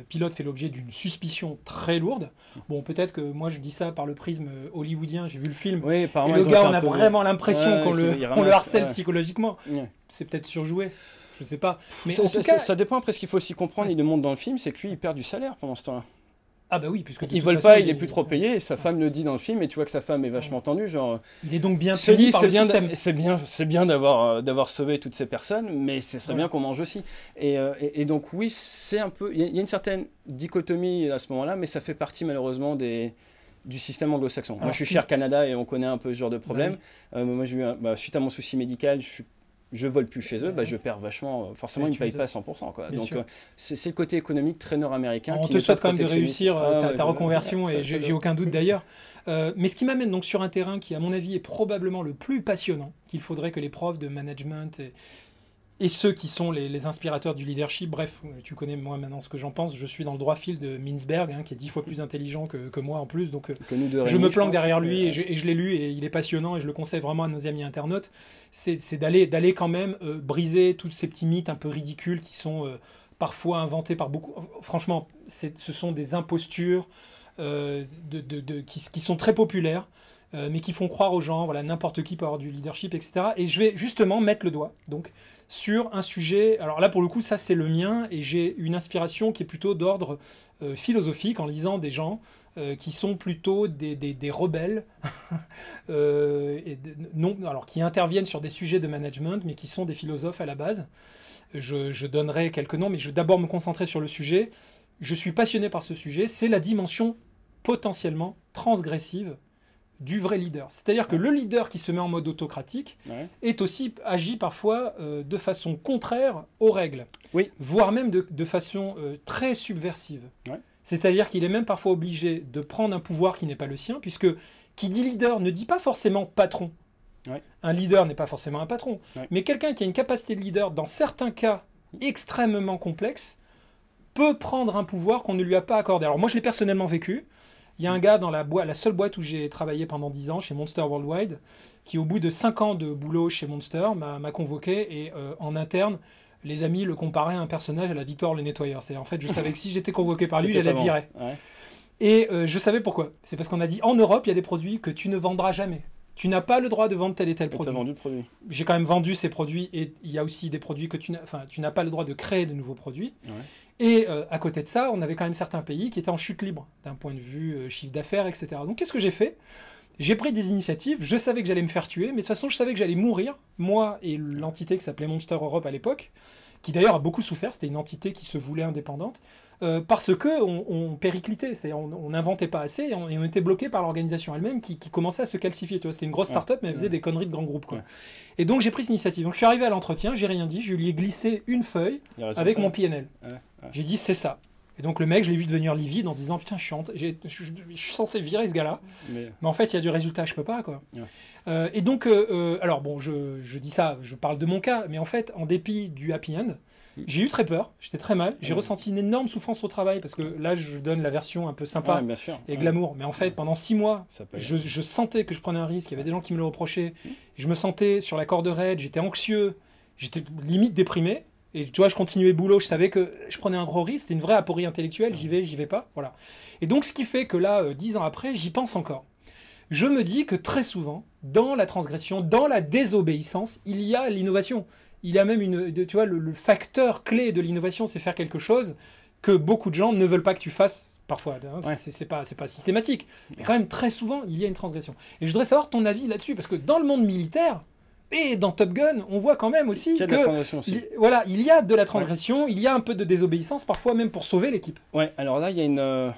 Speaker 1: pilote fait l'objet d'une suspicion très lourde. Bon, peut-être que moi je dis ça par le prisme hollywoodien, j'ai vu le film, et le gars, on a vraiment l'impression qu'on le, [LAUGHS] harcèle psychologiquement.
Speaker 2: C'est peut-être surjoué je sais pas. Mais ça, dépend après ce qu'il faut aussi comprendre il le montre dans le film, c'est que lui il perd du salaire pendant ce temps-là. Ah bah oui, puisque ils veulent pas, il, est, plus trop payé. sa femme le dit dans le film, et tu vois que sa femme est vachement tendue, genre. Il est donc bien payé par le système. C'est bien, c'est bien d'avoir euh, d'avoir sauvé toutes ces personnes, mais ce serait bien qu'on mange aussi. Euh, et, donc oui, c'est un peu, il y, a une certaine dichotomie à ce moment-là, mais ça fait partie malheureusement des du système anglo-saxon. Moi, je suis cher Canada et on connaît un peu ce genre de problème. Bah euh, moi, bah, suite à mon souci médical, je suis je vole plus chez eux, bah, je perds vachement. Euh, forcément, ils ne payent pas à 100%. Quoi. Donc, euh, c'est le côté économique très américain On qui te souhaite quand même de réussir ta, reconversion, et j'ai aucun
Speaker 1: doute d'ailleurs. Euh, mais ce qui m'amène donc sur un terrain qui, à mon avis, est probablement le plus passionnant qu'il faudrait que les profs de management et ceux qui sont les, inspirateurs du leadership. Bref, tu connais moi maintenant ce que j'en pense. Je suis dans le droit fil de Minsberg, hein, qui est dix fois plus intelligent que, moi en plus. Donc euh, je me planque derrière lui euh, et, je, l'ai lu et il est passionnant et je le conseille vraiment à nos amis internautes. C'est d'aller d'aller quand même euh, briser tous ces petits mythes un peu ridicules qui sont parfois inventés par beaucoup. Franchement, ce sont des impostures de, qui, qui, sont très populaires mais qui font croire aux gens, voilà, n'importe qui peut avoir du leadership, etc. Et je vais justement mettre le doigt, donc, sur un sujet. Alors là, pour le coup, ça c'est le mien et j'ai une inspiration qui est plutôt d'ordre euh, philosophique en lisant des gens euh, qui sont plutôt des, rebelles, [LAUGHS] euh, et qui interviennent sur des sujets de management, mais qui sont des philosophes à la base. Je, je donnerai quelques noms, mais je vais d'abord me concentrer sur le sujet. Je suis passionné par ce sujet. C'est la dimension potentiellement transgressive du vrai leader. C'est-à-dire que le leader qui se met en mode autocratique est aussi agit parfois euh, de façon contraire aux règles, voire même de, façon euh, très subversive. C'est-à-dire qu'il est même parfois obligé de prendre un pouvoir qui n'est pas le sien, puisque qui dit leader ne dit pas forcément patron. Un leader n'est pas forcément un patron, mais quelqu'un qui a une capacité de leader dans certains cas extrêmement complexes peut prendre un pouvoir qu'on ne lui a pas accordé. Alors moi je l'ai personnellement vécu. Il y a un gars dans la, seule boîte où j'ai travaillé pendant 10 ans, chez Monster Worldwide, qui au bout de 5 ans de boulot chez Monster m'a convoqué et euh, en interne, les amis le comparaient à un personnage à la victoire le nettoyeur. C'est en fait, je savais que si j'étais convoqué par lui, j'allais le virer. Et euh, je savais pourquoi. C'est parce qu'on a dit en Europe, il y a des produits que tu ne vendras jamais. Tu n'as pas le droit de vendre tel et tel et produit. vendu le produit. J'ai quand même vendu ces produits et il y a aussi des produits que tu n'as, pas le droit de créer de nouveaux produits. Et euh, à côté de ça, on avait quand même certains pays qui étaient en chute libre d'un point de vue euh, chiffre d'affaires, etc. Donc qu'est-ce que j'ai fait J'ai pris des initiatives, je savais que j'allais me faire tuer, mais de toute façon je savais que j'allais mourir, moi et l'entité qui s'appelait Monster Europe à l'époque, qui d'ailleurs a beaucoup souffert, c'était une entité qui se voulait indépendante, euh, parce que on, périclitait, c'est-à-dire on n'inventait pas assez et on, était bloqué par l'organisation elle-même qui, commençait à se calcifier. C'était une grosse start-up, mais elle faisait des conneries de grands groupes. Quoi. Et donc j'ai pris cette initiative. Donc je suis arrivé à l'entretien, j'ai rien dit, je lui ai glissé une feuille avec mon PNL. J'ai dit c'est ça. Et donc le mec, je l'ai vu devenir livide en disant putain, je suis, je, je suis censé virer ce gars-là. Mais... en fait, il y a du résultat, je peux pas quoi. Euh, et donc, euh, euh, alors bon, je, je, dis ça, je parle de mon cas, mais en fait, en dépit du happy end, mm. j'ai eu très peur, j'étais très mal, j'ai mm. ressenti une énorme souffrance au travail parce que là, je donne la version un peu sympa et glamour. Mais en fait, mm. pendant six mois, je, sentais que je prenais un risque. Il y avait des gens qui me le reprochaient. Je me sentais sur la corde raide, j'étais anxieux, j'étais limite déprimé. Et tu vois, je continuais boulot, je savais que je prenais un gros risque, c'était une vraie aporie intellectuelle, j'y vais, j'y vais pas, voilà. Et donc, ce qui fait que là, euh, dix ans après, j'y pense encore. Je me dis que très souvent, dans la transgression, dans la désobéissance, il y a l'innovation. Il y a même une, tu vois, le, facteur clé de l'innovation, c'est faire quelque chose que beaucoup de gens ne veulent pas que tu fasses parfois. Hein. c'est C'est pas, pas systématique. Mais quand même, très souvent, il y a une transgression. Et je voudrais savoir ton avis là-dessus, parce que dans le monde militaire, et dans Top Gun, on voit quand même aussi que voilà, il y a de la transgression, il y a un peu de désobéissance parfois même pour sauver
Speaker 2: l'équipe. Ouais, alors là il y a une euh,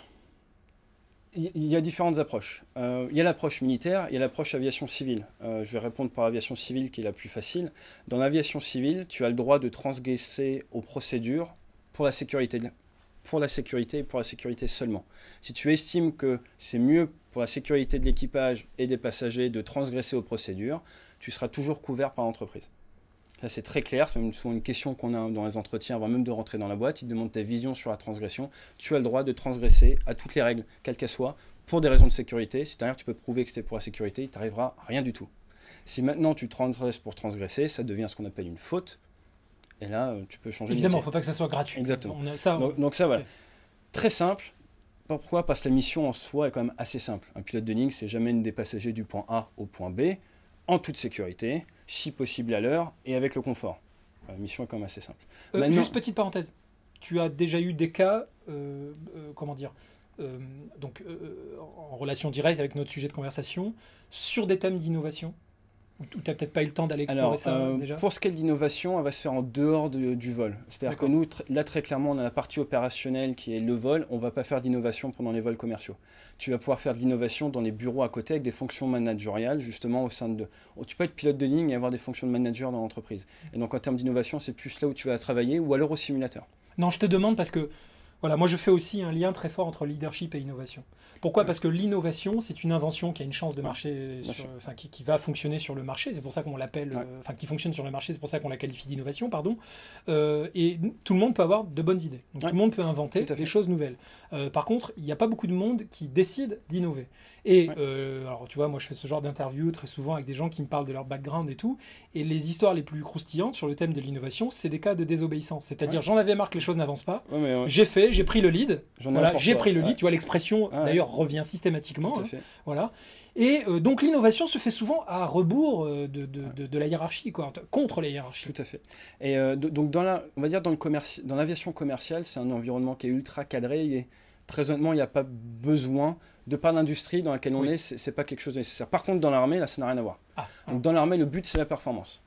Speaker 2: il y a différentes approches. Euh, il y a l'approche militaire, il y a l'approche aviation civile. Euh, je vais répondre par aviation civile qui est la plus facile. Dans l'aviation civile, tu as le droit de transgresser aux procédures pour la sécurité pour la sécurité et pour la sécurité seulement. Si tu estimes que c'est mieux pour la sécurité de l'équipage et des passagers de transgresser aux procédures, tu seras toujours couvert par l'entreprise. Ça, c'est très clair. C'est souvent une question qu'on a dans les entretiens avant même de rentrer dans la boîte. Ils te demandent ta vision sur la transgression. Tu as le droit de transgresser à toutes les règles, quelles qu'elles soient, pour des raisons de sécurité. cest Si derrière tu peux prouver que c'était pour la sécurité, il t'arrivera rien du tout. Si maintenant tu transgresses pour transgresser, ça devient ce qu'on appelle une faute. Et là, euh, tu peux changer Évidemment, il ne faut pas que ça soit gratuit. Exactement. Donc, ça, voilà. Très simple. Pourquoi Parce que la mission en soi est quand même assez simple. Un pilote de ligne, c'est jamais une des passagers du point A au point B en toute sécurité, si possible à l'heure et avec le confort. La euh, mission est quand même assez simple. Euh, juste
Speaker 1: petite parenthèse, tu as déjà eu des cas, euh, comment dire, donc en
Speaker 2: relation directe
Speaker 1: avec notre sujet de conversation, sur des thèmes d'innovation ou tu n'as peut-être pas eu le temps d'aller explorer ça euh, déjà Pour
Speaker 2: ce qui est de l'innovation, elle va se faire en dehors du vol. C'est-à-dire que nous, là très clairement, on a la partie opérationnelle qui est le vol. On ne va pas faire d'innovation pendant les vols commerciaux. Tu vas pouvoir faire de l'innovation dans les bureaux à côté avec des fonctions managériales, justement au sein de... Tu peux être pilote de ligne et avoir des fonctions de manager dans l'entreprise. Et donc en termes d'innovation, c'est plus là où tu vas travailler ou alors au simulateur.
Speaker 1: Non, je te demande parce que voilà, moi je fais aussi un lien très fort entre leadership et innovation. Pourquoi Parce que l'innovation, c'est une invention qui a une chance de marcher, qui, va fonctionner sur le marché. C'est pour ça qu'on l'appelle, euh, enfin qui fonctionne sur le marché. C'est pour ça qu'on la qualifie d'innovation, pardon. Euh, et tout le monde peut avoir de bonnes idées. Tout le monde peut inventer des choses nouvelles. Euh, par contre, il n'y a pas beaucoup de monde qui décide d'innover. Et euh, alors, tu vois, moi, je fais ce genre d'interview très souvent avec des gens qui me parlent de leur background et tout. Et les histoires les plus croustillantes sur le thème de l'innovation, c'est des cas de désobéissance. C'est-à-dire, j'en avais marre que les choses n'avancent pas. j'ai fait, j'ai pris le lead. Voilà, j'ai pris le lead. Tu vois, l'expression, d'ailleurs, revient systématiquement. Tout à hein. fait. voilà. Et euh, donc l'innovation se fait
Speaker 2: souvent à rebours euh, de, de, la hiérarchie, quoi, contre la hiérarchie. Tout à fait. Et donc dans la, on va dire dans l'aviation commerciale, c'est un environnement qui est ultra cadré. Et très honnêtement, il n'y a pas besoin de par l'industrie dans laquelle on est, est, n'est pas quelque chose de nécessaire. Par contre, dans l'armée, là, ça n'a rien à voir. Ah. dans l'armée, le but, c'est la performance.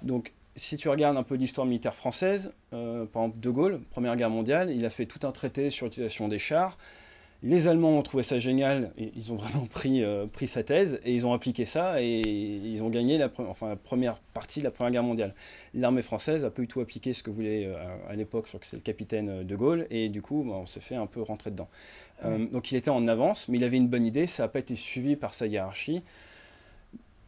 Speaker 2: Donc, si tu regardes un peu l'histoire militaire française, euh, par exemple De Gaulle, Première Guerre mondiale, il a fait tout un traité sur l'utilisation des chars. Les Allemands ont trouvé ça génial, ils ont vraiment euh, pris, sa thèse et ils ont appliqué ça et ils ont gagné la, enfin, la première partie de la Première Guerre mondiale. L'armée française a pas du tout appliqué ce que voulait euh, à l'époque, sur que c'est le capitaine euh, de Gaulle, et du coup bah, on s'est fait un peu rentrer dedans. donc il était en avance, mais il avait une bonne idée, ça n'a pas été suivi par sa hiérarchie.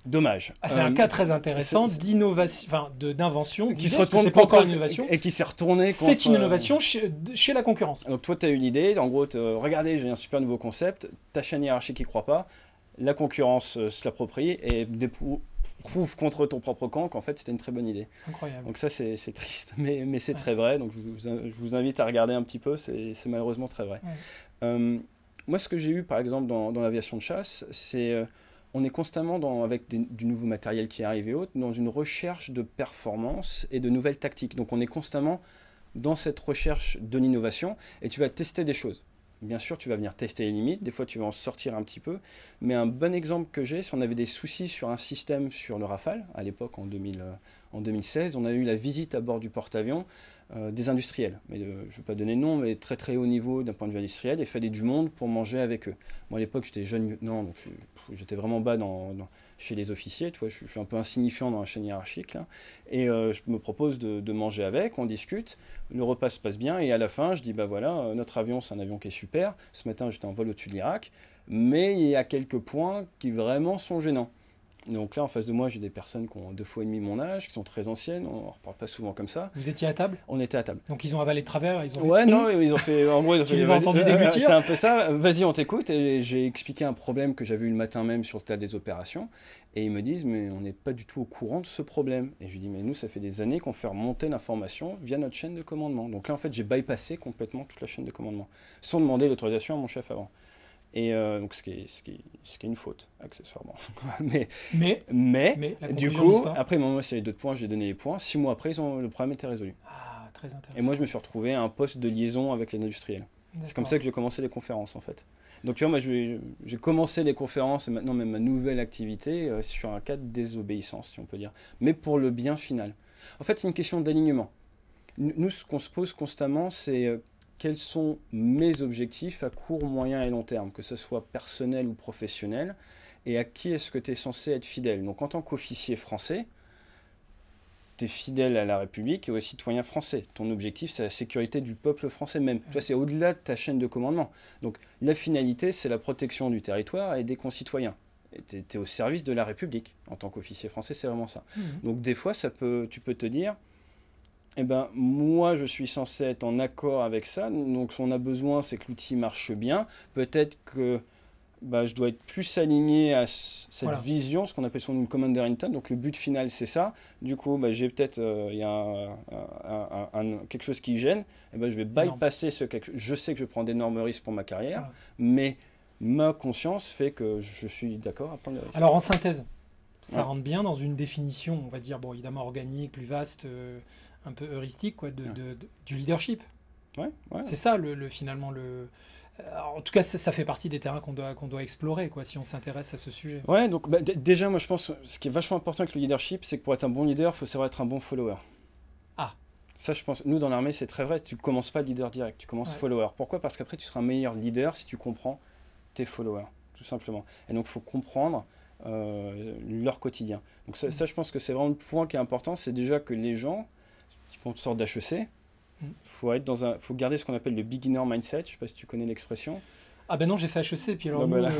Speaker 2: Dommage. Ah, c'est un euh, cas très intéressant
Speaker 1: d'innovation, d'invention, qui se retourne contre l'innovation et qui s'est retourné contre. C'est une euh, innovation
Speaker 2: chez, la concurrence. Donc toi, tu as une idée, en gros, regardez, j'ai un super nouveau concept, ta chaîne hiérarchique qui croit pas, la concurrence euh, se l'approprie et prouve contre ton propre camp qu'en fait c'était une très bonne idée. Incroyable. Donc ça c'est triste, [LAUGHS] mais, mais c'est très vrai. Donc je vous, invite à regarder un petit peu, c'est malheureusement très vrai. moi ce que j'ai eu par exemple dans, dans l'aviation de chasse, c'est on est constamment avec du nouveau matériel qui arrive et autres, dans une recherche de performance et de nouvelles tactiques. Donc on est constamment dans cette recherche de l'innovation et tu vas tester des choses. Bien sûr, tu vas venir tester les limites, des fois tu vas en sortir un petit peu, mais un bon exemple que j'ai, si on avait des soucis sur un système sur le Rafale, à l'époque en, euh, en, 2016, on a eu la visite à bord du porte-avions euh, des industriels, mais euh, je ne vais pas donner de nom, mais très très haut niveau d'un point de vue industriel, et fallait du monde pour manger avec eux. Moi à l'époque j'étais jeune, non, donc j'étais vraiment bas dans, chez les officiers, tu vois, je, suis un peu insignifiant dans la chaîne hiérarchique, là, et euh, je me propose de, de, manger avec, on discute, le repas se passe bien, et à la fin je dis, bah voilà, notre avion c'est un avion qui est super, ce matin j'étais en vol au-dessus de l'Irak, mais il y a quelques points qui vraiment sont gênants. Donc là, en face de moi, j'ai des personnes qui ont deux fois et demi mon âge, qui sont très anciennes, on ne reparle pas souvent comme ça.
Speaker 1: Vous étiez à table On était à table. Donc ils ont avalé de travers ils ont Ouais, non, ils ont fait. En gros, ils ont [LAUGHS] entendu C'est un
Speaker 2: peu ça, vas-y, on t'écoute. Et j'ai expliqué un problème que j'avais eu le matin même sur le stade des opérations. Et ils me disent, mais on n'est pas du tout au courant de ce problème. Et je lui dis, mais nous, ça fait des années qu'on fait remonter l'information via notre chaîne de commandement. Donc là, en fait, j'ai bypassé complètement toute la chaîne de commandement, sans demander l'autorisation à mon chef avant. Et euh, donc, ce qui, est, ce, qui ce qui est une faute, accessoirement. [LAUGHS] mais, mais, mais, du coup, après, moi, c'est les deux points, j'ai donné les points. Six mois après, ils ont, le problème était résolu. Ah, très intéressant. Et moi, je me suis retrouvé à un poste de liaison avec les industriels. C'est comme ça que j'ai commencé les conférences, en fait. Donc, tu vois, moi, j'ai commencé les conférences et maintenant même ma nouvelle activité euh, sur un cas de désobéissance, si on peut dire. Mais pour le bien final. En fait, c'est une question d'alignement. Nous, ce qu'on se pose constamment, c'est euh, quels sont mes objectifs à court, moyen et long terme, que ce soit personnel ou professionnel, et à qui est-ce que tu es censé être fidèle. Donc en tant qu'officier français, tu es fidèle à la République et aux citoyens français. Ton objectif, c'est la sécurité du peuple français même. Tu vois, c'est au-delà de ta chaîne de commandement. Donc la finalité, c'est la protection du territoire et des concitoyens. Tu es, au service de la République en tant qu'officier français, c'est vraiment ça. Mmh. Donc des fois, ça peut, tu peux te dire, eh ben, moi, je suis censé être en accord avec ça. Donc, ce qu'on a besoin, c'est que l'outil marche bien. Peut-être que bah, je dois être plus aligné à cette vision, ce qu'on appelle son commander intent. Donc, le but final, c'est ça. Du coup, bah, j'ai peut-être euh, y a quelque chose qui gêne. Et eh ben, je vais bypasser ce quelque Je sais que je prends d'énormes risques pour ma carrière, mais ma conscience fait que je suis d'accord à prendre des risques. Alors, en synthèse, ça rentre
Speaker 1: bien dans une définition, on va dire, bon, évidemment organique, plus vaste. Euh, un peu heuristique quoi, de, du leadership. Ouais, C'est ça le, finalement le. Euh, en tout cas, ça, fait partie des terrains qu'on doit, qu'on doit explorer quoi, si on s'intéresse à ce sujet.
Speaker 2: Ouais, donc bah, déjà, moi je pense ce qui est vachement important avec le leadership, c'est que pour être un bon leader, il faut savoir être un bon follower. Ah Ça, je pense, nous dans l'armée, c'est très vrai. Tu ne commences pas leader direct, tu commences follower. Pourquoi Parce qu'après, tu seras un meilleur leader si tu comprends tes followers, tout simplement. Et donc, il faut comprendre euh, leur quotidien. Donc ça, mmh. ça, je pense que c'est vraiment le point qui est important, c'est déjà que les gens sorte d'HEC. Il hmm. faut, être dans un, faut garder ce qu'on appelle le beginner mindset. Je ne sais pas si tu connais l'expression. Ah ben non, j'ai fait HEC, puis alors euh,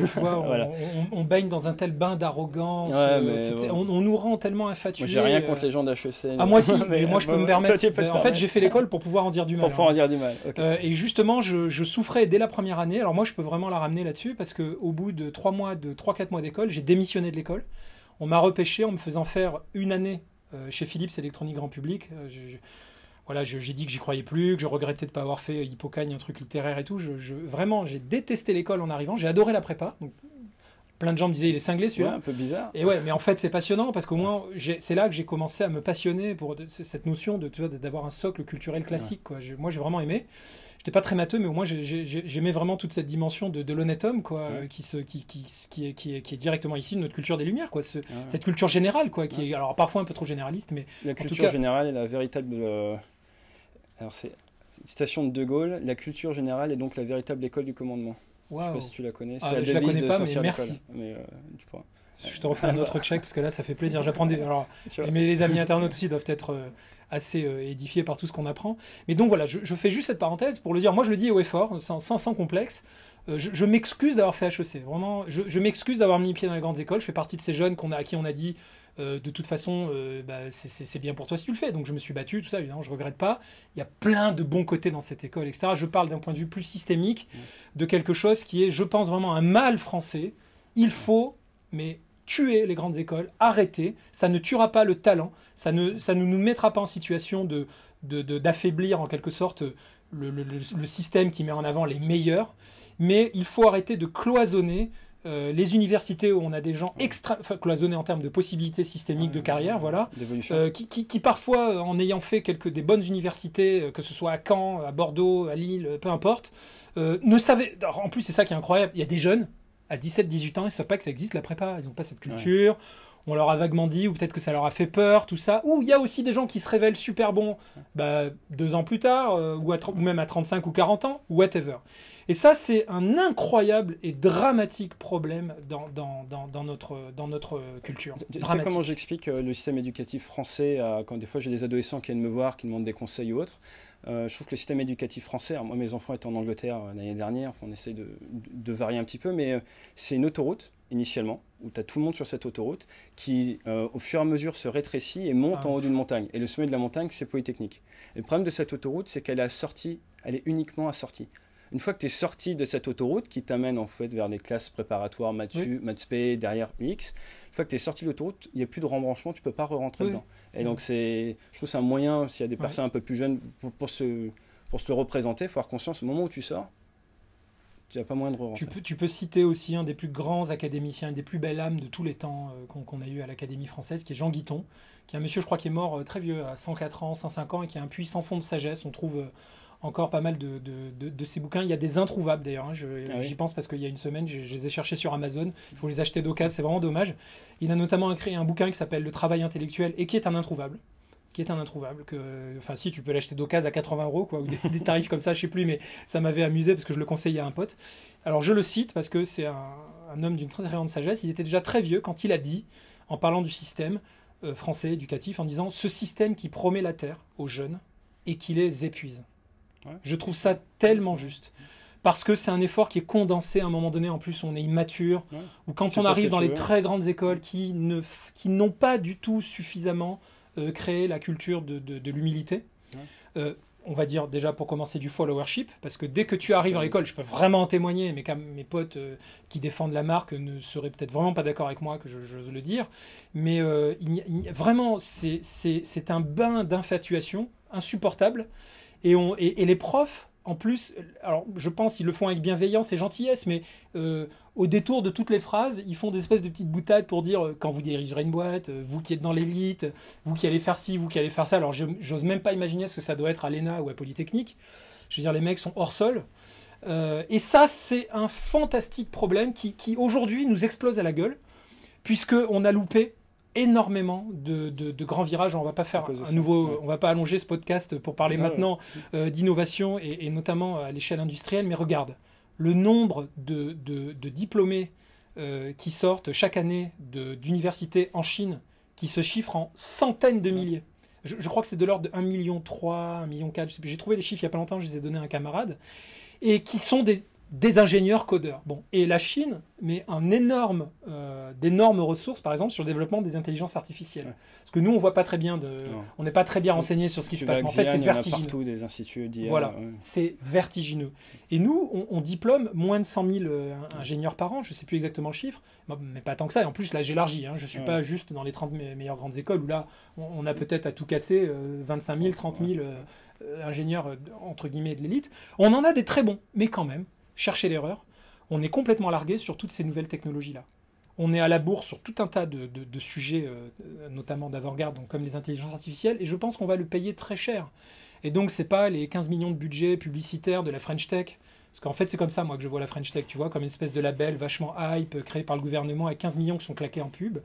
Speaker 2: [LAUGHS]
Speaker 1: on, baigne dans un tel bain d'arrogance, euh, on, nous rend tellement infatués. J'ai rien euh. contre les gens d'HEC. Ah moi si, [LAUGHS] mais, moi je peux [LAUGHS] me permettre. en fait, j'ai fait l'école pour pouvoir en dire du mal. Pour en dire du mal, hein. Et justement, je, souffrais dès la première année, alors moi je peux vraiment la ramener là-dessus, parce qu'au bout de trois mois, de 3-4 mois d'école, j'ai démissionné de l'école. On m'a repêché en me faisant faire une année euh, chez Philips Électronique Grand Public. Euh, voilà, j'ai dit que j'y croyais plus, que je regrettais de ne pas avoir fait euh, Hippocagne, un truc littéraire et tout. Je, vraiment, j'ai détesté l'école en arrivant. J'ai adoré la prépa. plein de gens me disaient il est cinglé celui-là. un peu bizarre. Et ouais, mais en fait c'est passionnant parce qu'au moins c'est là que j'ai commencé à me passionner pour cette notion de d'avoir un socle culturel classique. Quoi. moi j'ai vraiment aimé j'étais pas très matheux, mais au moins j'aimais vraiment toute cette dimension de, l'honnête homme, quoi, euh, qui, se, qui, qui, qui, est, qui, est, qui est directement ici notre culture des Lumières, quoi, ah cette culture générale, quoi, qui est alors parfois un peu trop généraliste, mais la culture
Speaker 2: générale est la véritable. Euh, alors c'est citation de De Gaulle, la culture générale est donc la véritable école du commandement. Je sais pas si tu la connais. Ah, je la connais pas, mais merci. Euh, tu Je te refais un autre
Speaker 1: check parce que là, ça fait plaisir. J'apprends des. Alors, mais les amis internautes aussi doivent être assez euh, édifié par tout ce qu'on apprend. Mais donc voilà, je, fais juste cette parenthèse pour le dire. Moi, je le dis au effort, sans, sans, complexe. Euh, je, m'excuse d'avoir fait HEC, vraiment, je, m'excuse d'avoir mis les pieds dans les grandes écoles. Je fais partie de ces jeunes qu'on a, à qui on a dit euh, de toute façon, bah, c'est bien pour toi si tu le fais. Donc je me suis battu, tout ça, évidemment, je regrette pas. Il y a plein de bons côtés dans cette école, etc. Je parle d'un point de vue plus systémique de quelque chose qui est, je pense, vraiment un mal français. Il faut, mais tuer les grandes écoles, arrêter, ça ne tuera pas le talent, ça ne, ça ne nous mettra pas en situation de d'affaiblir en quelque sorte le, système qui met en avant les meilleurs, mais il faut arrêter de cloisonner euh, les universités où on a des gens extra cloisonnés en termes de possibilités systémiques de carrière, voilà, euh, qui, parfois, euh, en ayant fait quelques des bonnes universités, que ce soit à Caen, à Bordeaux, à Lille, peu importe, ne savaient. en plus, c'est ça qui est incroyable. Il y a des jeunes à 17-18 ans, ils ne savent pas que ça existe la prépa. Ils n'ont pas cette culture. On leur a vaguement dit, ou peut-être que ça leur a fait peur, tout ça. Ou il y a aussi des gens qui se révèlent super bons bah, deux ans plus tard, euh, ou, même à 35 ou 40 ans, whatever. Et ça, c'est un incroyable et dramatique problème dans, dans, notre, dans notre culture. comment
Speaker 2: j'explique euh, le système éducatif français quand des fois j'ai des adolescents qui viennent me voir, qui demandent des conseils ou autres. Euh, je trouve que le système éducatif français, moi mes enfants étaient en Angleterre euh, l'année dernière, on essaie de, varier un petit peu, mais euh, c'est une autoroute initialement, où tu as tout le monde sur cette autoroute, qui au fur et à mesure se rétrécit et monte ah en haut d'une montagne. Et le sommet de la montagne, c'est Polytechnique. le problème de cette autoroute, c'est qu'elle est assortie, elle est uniquement assortie une fois que tu es sorti de cette autoroute qui t'amène en fait vers les classes préparatoires maths, maths derrière X, une fois que tu es sorti de l'autoroute, il n'y a plus de rembranchement, tu ne peux pas rentrer dedans. Et mhm. donc c'est, je trouve c'est un moyen, s'il y a des personnes un peu plus jeunes, pour, se, pour se le représenter, il faut avoir conscience, au moment où tu sors, tu n'as pas moyen de re-rentrer.
Speaker 1: Tu peux, citer aussi un des plus grands académiciens, des plus belles âmes de tous les temps euh, qu'on a eu à l'Académie française, qui est Jean Guiton, qui est un monsieur, je crois, qui est mort euh, très vieux, à 104 ans, 105 ans, et qui a un puissant sans fond de sagesse. On trouve... Euh, encore pas mal de, ces bouquins. Il y a des introuvables d'ailleurs, hein, ah j'y pense parce qu'il y a une semaine, je, les ai cherchés sur Amazon. Il faut les acheter d'occasion, c'est vraiment dommage. Il a notamment écrit un bouquin qui s'appelle Le travail intellectuel et qui est un introuvable qui est un introuvable. Que, enfin, si tu peux l'acheter d'occasion à 80 euros, quoi, ou des, tarifs comme ça, je ne sais plus, mais ça m'avait amusé parce que je le conseillais à un pote. Alors, je le cite parce que c'est un, homme d'une très grande sagesse. Il était déjà très vieux quand il a dit, en parlant du système euh, français éducatif, en disant ce système qui promet la terre aux jeunes et qui les épuise. Je trouve ça tellement juste. Parce que c'est un effort qui est condensé à un moment donné. En plus, on est immature. Ou quand on arrive dans les très grandes écoles qui n'ont qui pas du tout suffisamment euh, créé la culture de, de, l'humilité. Euh, on va dire déjà pour commencer du followership, parce que dès que tu arrives à l'école, je peux vraiment en témoigner, mais mes potes euh, qui défendent la marque ne seraient peut-être vraiment pas d'accord avec moi que j'ose le dire, mais il, vraiment c'est un bain d'infatuation insupportable et, les profs, en plus, alors je pense ils le font avec bienveillance et gentillesse, mais euh, au détour de toutes les phrases, ils font des espèces de petites boutades pour dire euh, quand vous dirigerez une boîte, euh, vous qui êtes dans l'élite, vous qui allez faire ci, vous qui allez faire ça. Alors j'ose même pas imaginer ce que ça doit être à l'ENA ou à Polytechnique. Je veux dire, les mecs sont hors sol. et ça, c'est un fantastique problème qui, qui aujourd'hui nous explose à la gueule, puisque on a loupé énormément de, de, grands virages. On va pas faire un nouveau, on va pas allonger ce podcast pour parler ah maintenant euh, d'innovation et, notamment à l'échelle industrielle. Mais regarde le nombre de, de diplômés euh, qui sortent chaque année d'universités en Chine, qui se chiffrent en centaines de milliers. Je, crois que c'est de l'ordre de 1 million 3, 1 million 4, J'ai trouvé les chiffres il y a pas longtemps, je les ai donnés à un camarade, et qui sont des des ingénieurs codeurs. Bon, et la Chine met un énorme, euh, d'énormes ressources, par exemple, sur le développement des intelligences artificielles. Parce que nous, on voit pas très bien de, on n'est pas très bien renseigné sur ce qui se passe. En fait, c'est vertigineux. Partout
Speaker 2: des instituts Voilà,
Speaker 1: c'est vertigineux. Et nous, on, diplôme moins de 100 000 euh, ingénieurs par an. Je sais plus exactement le chiffre, mais pas tant que ça. Et en plus, là, j'élargis. Hein. Je suis pas juste dans les 30 meilleures grandes écoles où là, on, a peut-être à tout casser 25 000, 30 000 ingénieurs euh, entre guillemets de l'élite. On en a des très bons, mais quand même chercher l'erreur, on est complètement largué sur toutes ces nouvelles technologies-là. On est à la bourre sur tout un tas de, sujets, euh, notamment d'avant-garde, comme les intelligences artificielles, et je pense qu'on va le payer très cher. Et donc, n'est pas les 15 millions de budget publicitaire de la French Tech parce qu'en fait, c'est comme ça, moi, que je vois la French Tech, tu vois, comme une espèce de label vachement hype euh, créé par le gouvernement avec 15 millions qui sont claqués en pub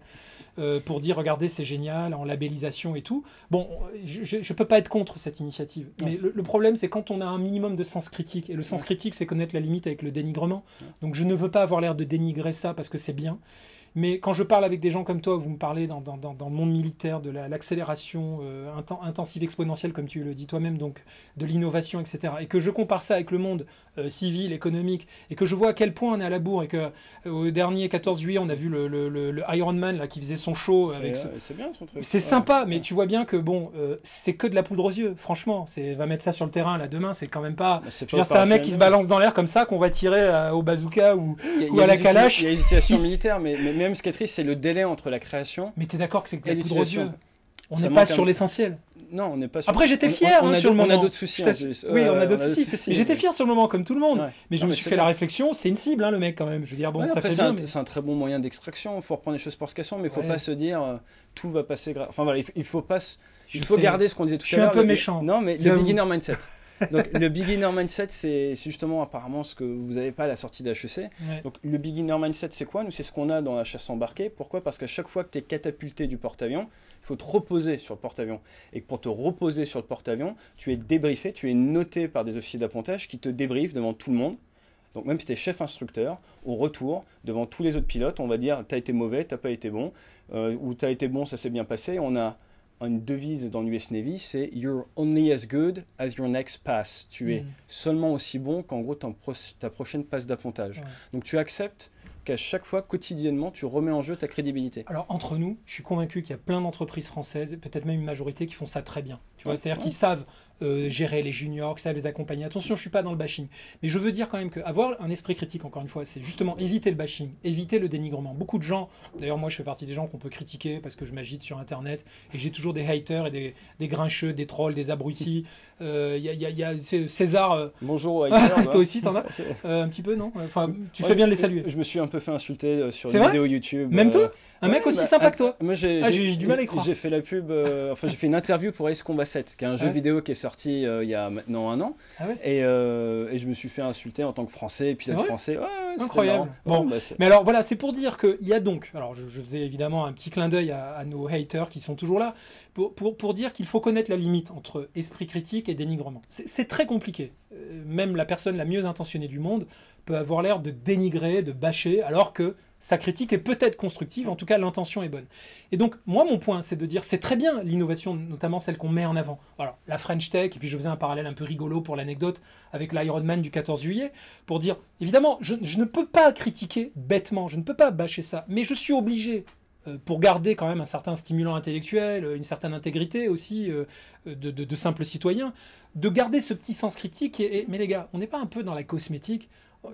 Speaker 1: euh, pour dire, regardez, c'est génial, en labellisation et tout. Bon, je ne peux pas être contre cette initiative. Mais le problème, c'est quand on a un minimum de sens critique. Et le sens critique, c'est connaître la limite avec le dénigrement. Donc je ne veux pas avoir l'air de dénigrer ça parce que c'est bien. Mais quand je parle avec des gens comme toi, vous me parlez dans, dans, dans le monde militaire de l'accélération euh, intensive exponentielle, comme tu le dis toi-même, donc de l'innovation, etc. Et que je compare ça avec le monde euh, civil, économique, et que je vois à quel point on est à la bourre, et que euh, au dernier 14 juillet, on a vu le, Iron Man là, qui faisait son show.
Speaker 2: C'est bien C'est
Speaker 1: sympa, mais tu vois bien que bon, c'est que de la poudre aux yeux, franchement. Va mettre ça sur le terrain là demain, c'est quand même pas. Bah, c'est un mec qui se balance dans l'air comme ça qu'on va tirer au bazooka ou, à la calache. Il y a une situation
Speaker 2: militaire, mais même ce triste, c'est le délai entre la création. Mais t'es d'accord que c'est la poudre aux yeux on n'est pas sur l'essentiel. Non, on n'est pas sur Après, j'étais fier hein, sur le moment. Hein, on a d'autres soucis. oui, on a d'autres soucis. Mais J'étais fier
Speaker 1: sur le moment, comme tout
Speaker 2: le monde. Mais je me suis fait la réflexion, c'est une cible, hein, le mec, quand même. Je veux dire, bon, ça fait C'est un très bon moyen d'extraction. Il faut reprendre les choses pour ce qu'elles sont, mais euh, il ne faut pas se dire tout va passer. grave Enfin voilà, il faut pas. Il faut garder ce qu'on disait tout à l'heure. Je suis un peu méchant. Non, mais le beginner mindset. Donc le beginner mindset, c'est justement apparemment ce que vous n'avez pas à la sortie d'HEC. Donc le beginner mindset, c'est quoi Nous, c'est ce qu'on a dans la chasse embarquée. Pourquoi Parce qu'à chaque fois que tu es catapulté du porte-avions, il faut te reposer sur le porte-avions. Et pour te reposer sur le porte-avions, tu es débriefé, tu es noté par des officiers d'appontage qui te débriefent devant tout le monde. Donc même si tu es chef instructeur, au retour, devant tous les autres pilotes, on va dire, tu as été mauvais, tu pas été bon, euh, ou tu as été bon, ça s'est bien passé. On a une devise dans l'US Navy, c'est You're only as good as your next pass. Tu es mm. seulement aussi bon qu'en gros ta prochaine passe d'appontage. Donc tu acceptes qu'à chaque fois, quotidiennement, tu remets en jeu ta crédibilité. Alors entre
Speaker 1: nous, je suis convaincu qu'il y a plein d'entreprises françaises, peut-être même une majorité, qui font ça très bien. Tu vois, c'est-à-dire qu'ils savent euh, gérer les juniors, que ça les accompagner. Attention, je suis pas dans le bashing. Mais je veux dire quand même qu'avoir un esprit critique, encore une fois, c'est justement éviter le bashing, éviter le dénigrement. Beaucoup de gens, d'ailleurs moi je fais partie des gens qu'on peut critiquer parce que je m'agite sur Internet et j'ai toujours des haters et des, grincheux, des trolls, des abrutis. Il [LAUGHS] euh, y, a, César. Euh, Bonjour, haters, [LAUGHS] toi aussi t'en as
Speaker 2: [LAUGHS] Un petit peu, non Enfin, tu fais bien de les saluer. Je me suis un peu fait insulter sur les vidéos YouTube. Même toi un mec aussi bah, sympa que toi Moi, ah, j'ai du mal à y croire. J'ai fait la pub, euh, enfin, j'ai fait une interview pour Ace Combat 7, qui est un jeu vidéo qui est sorti euh, il y a maintenant un an. Ah euh, et, je me suis fait insulter en tant que français, et puis français. Incroyable. Bon, bah, mais
Speaker 1: alors voilà, c'est pour dire qu'il y a donc, alors je, faisais évidemment un petit clin d'œil à, nos haters qui sont toujours là, pour, pour, pour dire qu'il faut connaître la limite entre esprit critique et dénigrement. C'est très compliqué. Même la personne la mieux intentionnée du monde peut avoir l'air de dénigrer, de bâcher, alors que sa critique est peut-être constructive, en tout cas l'intention est bonne. Et donc moi mon point c'est de dire c'est très bien l'innovation, notamment celle qu'on met en avant. Voilà, la French Tech, et puis je faisais un parallèle un peu rigolo pour l'anecdote avec l'Iron Man du 14 juillet, pour dire évidemment je, ne peux pas critiquer bêtement, je ne peux pas bâcher ça, mais je suis obligé euh, pour garder quand même un certain stimulant intellectuel, une certaine intégrité aussi euh, de, simples citoyens, de garder ce petit sens critique. et mais les gars, on n'est pas un peu dans la cosmétique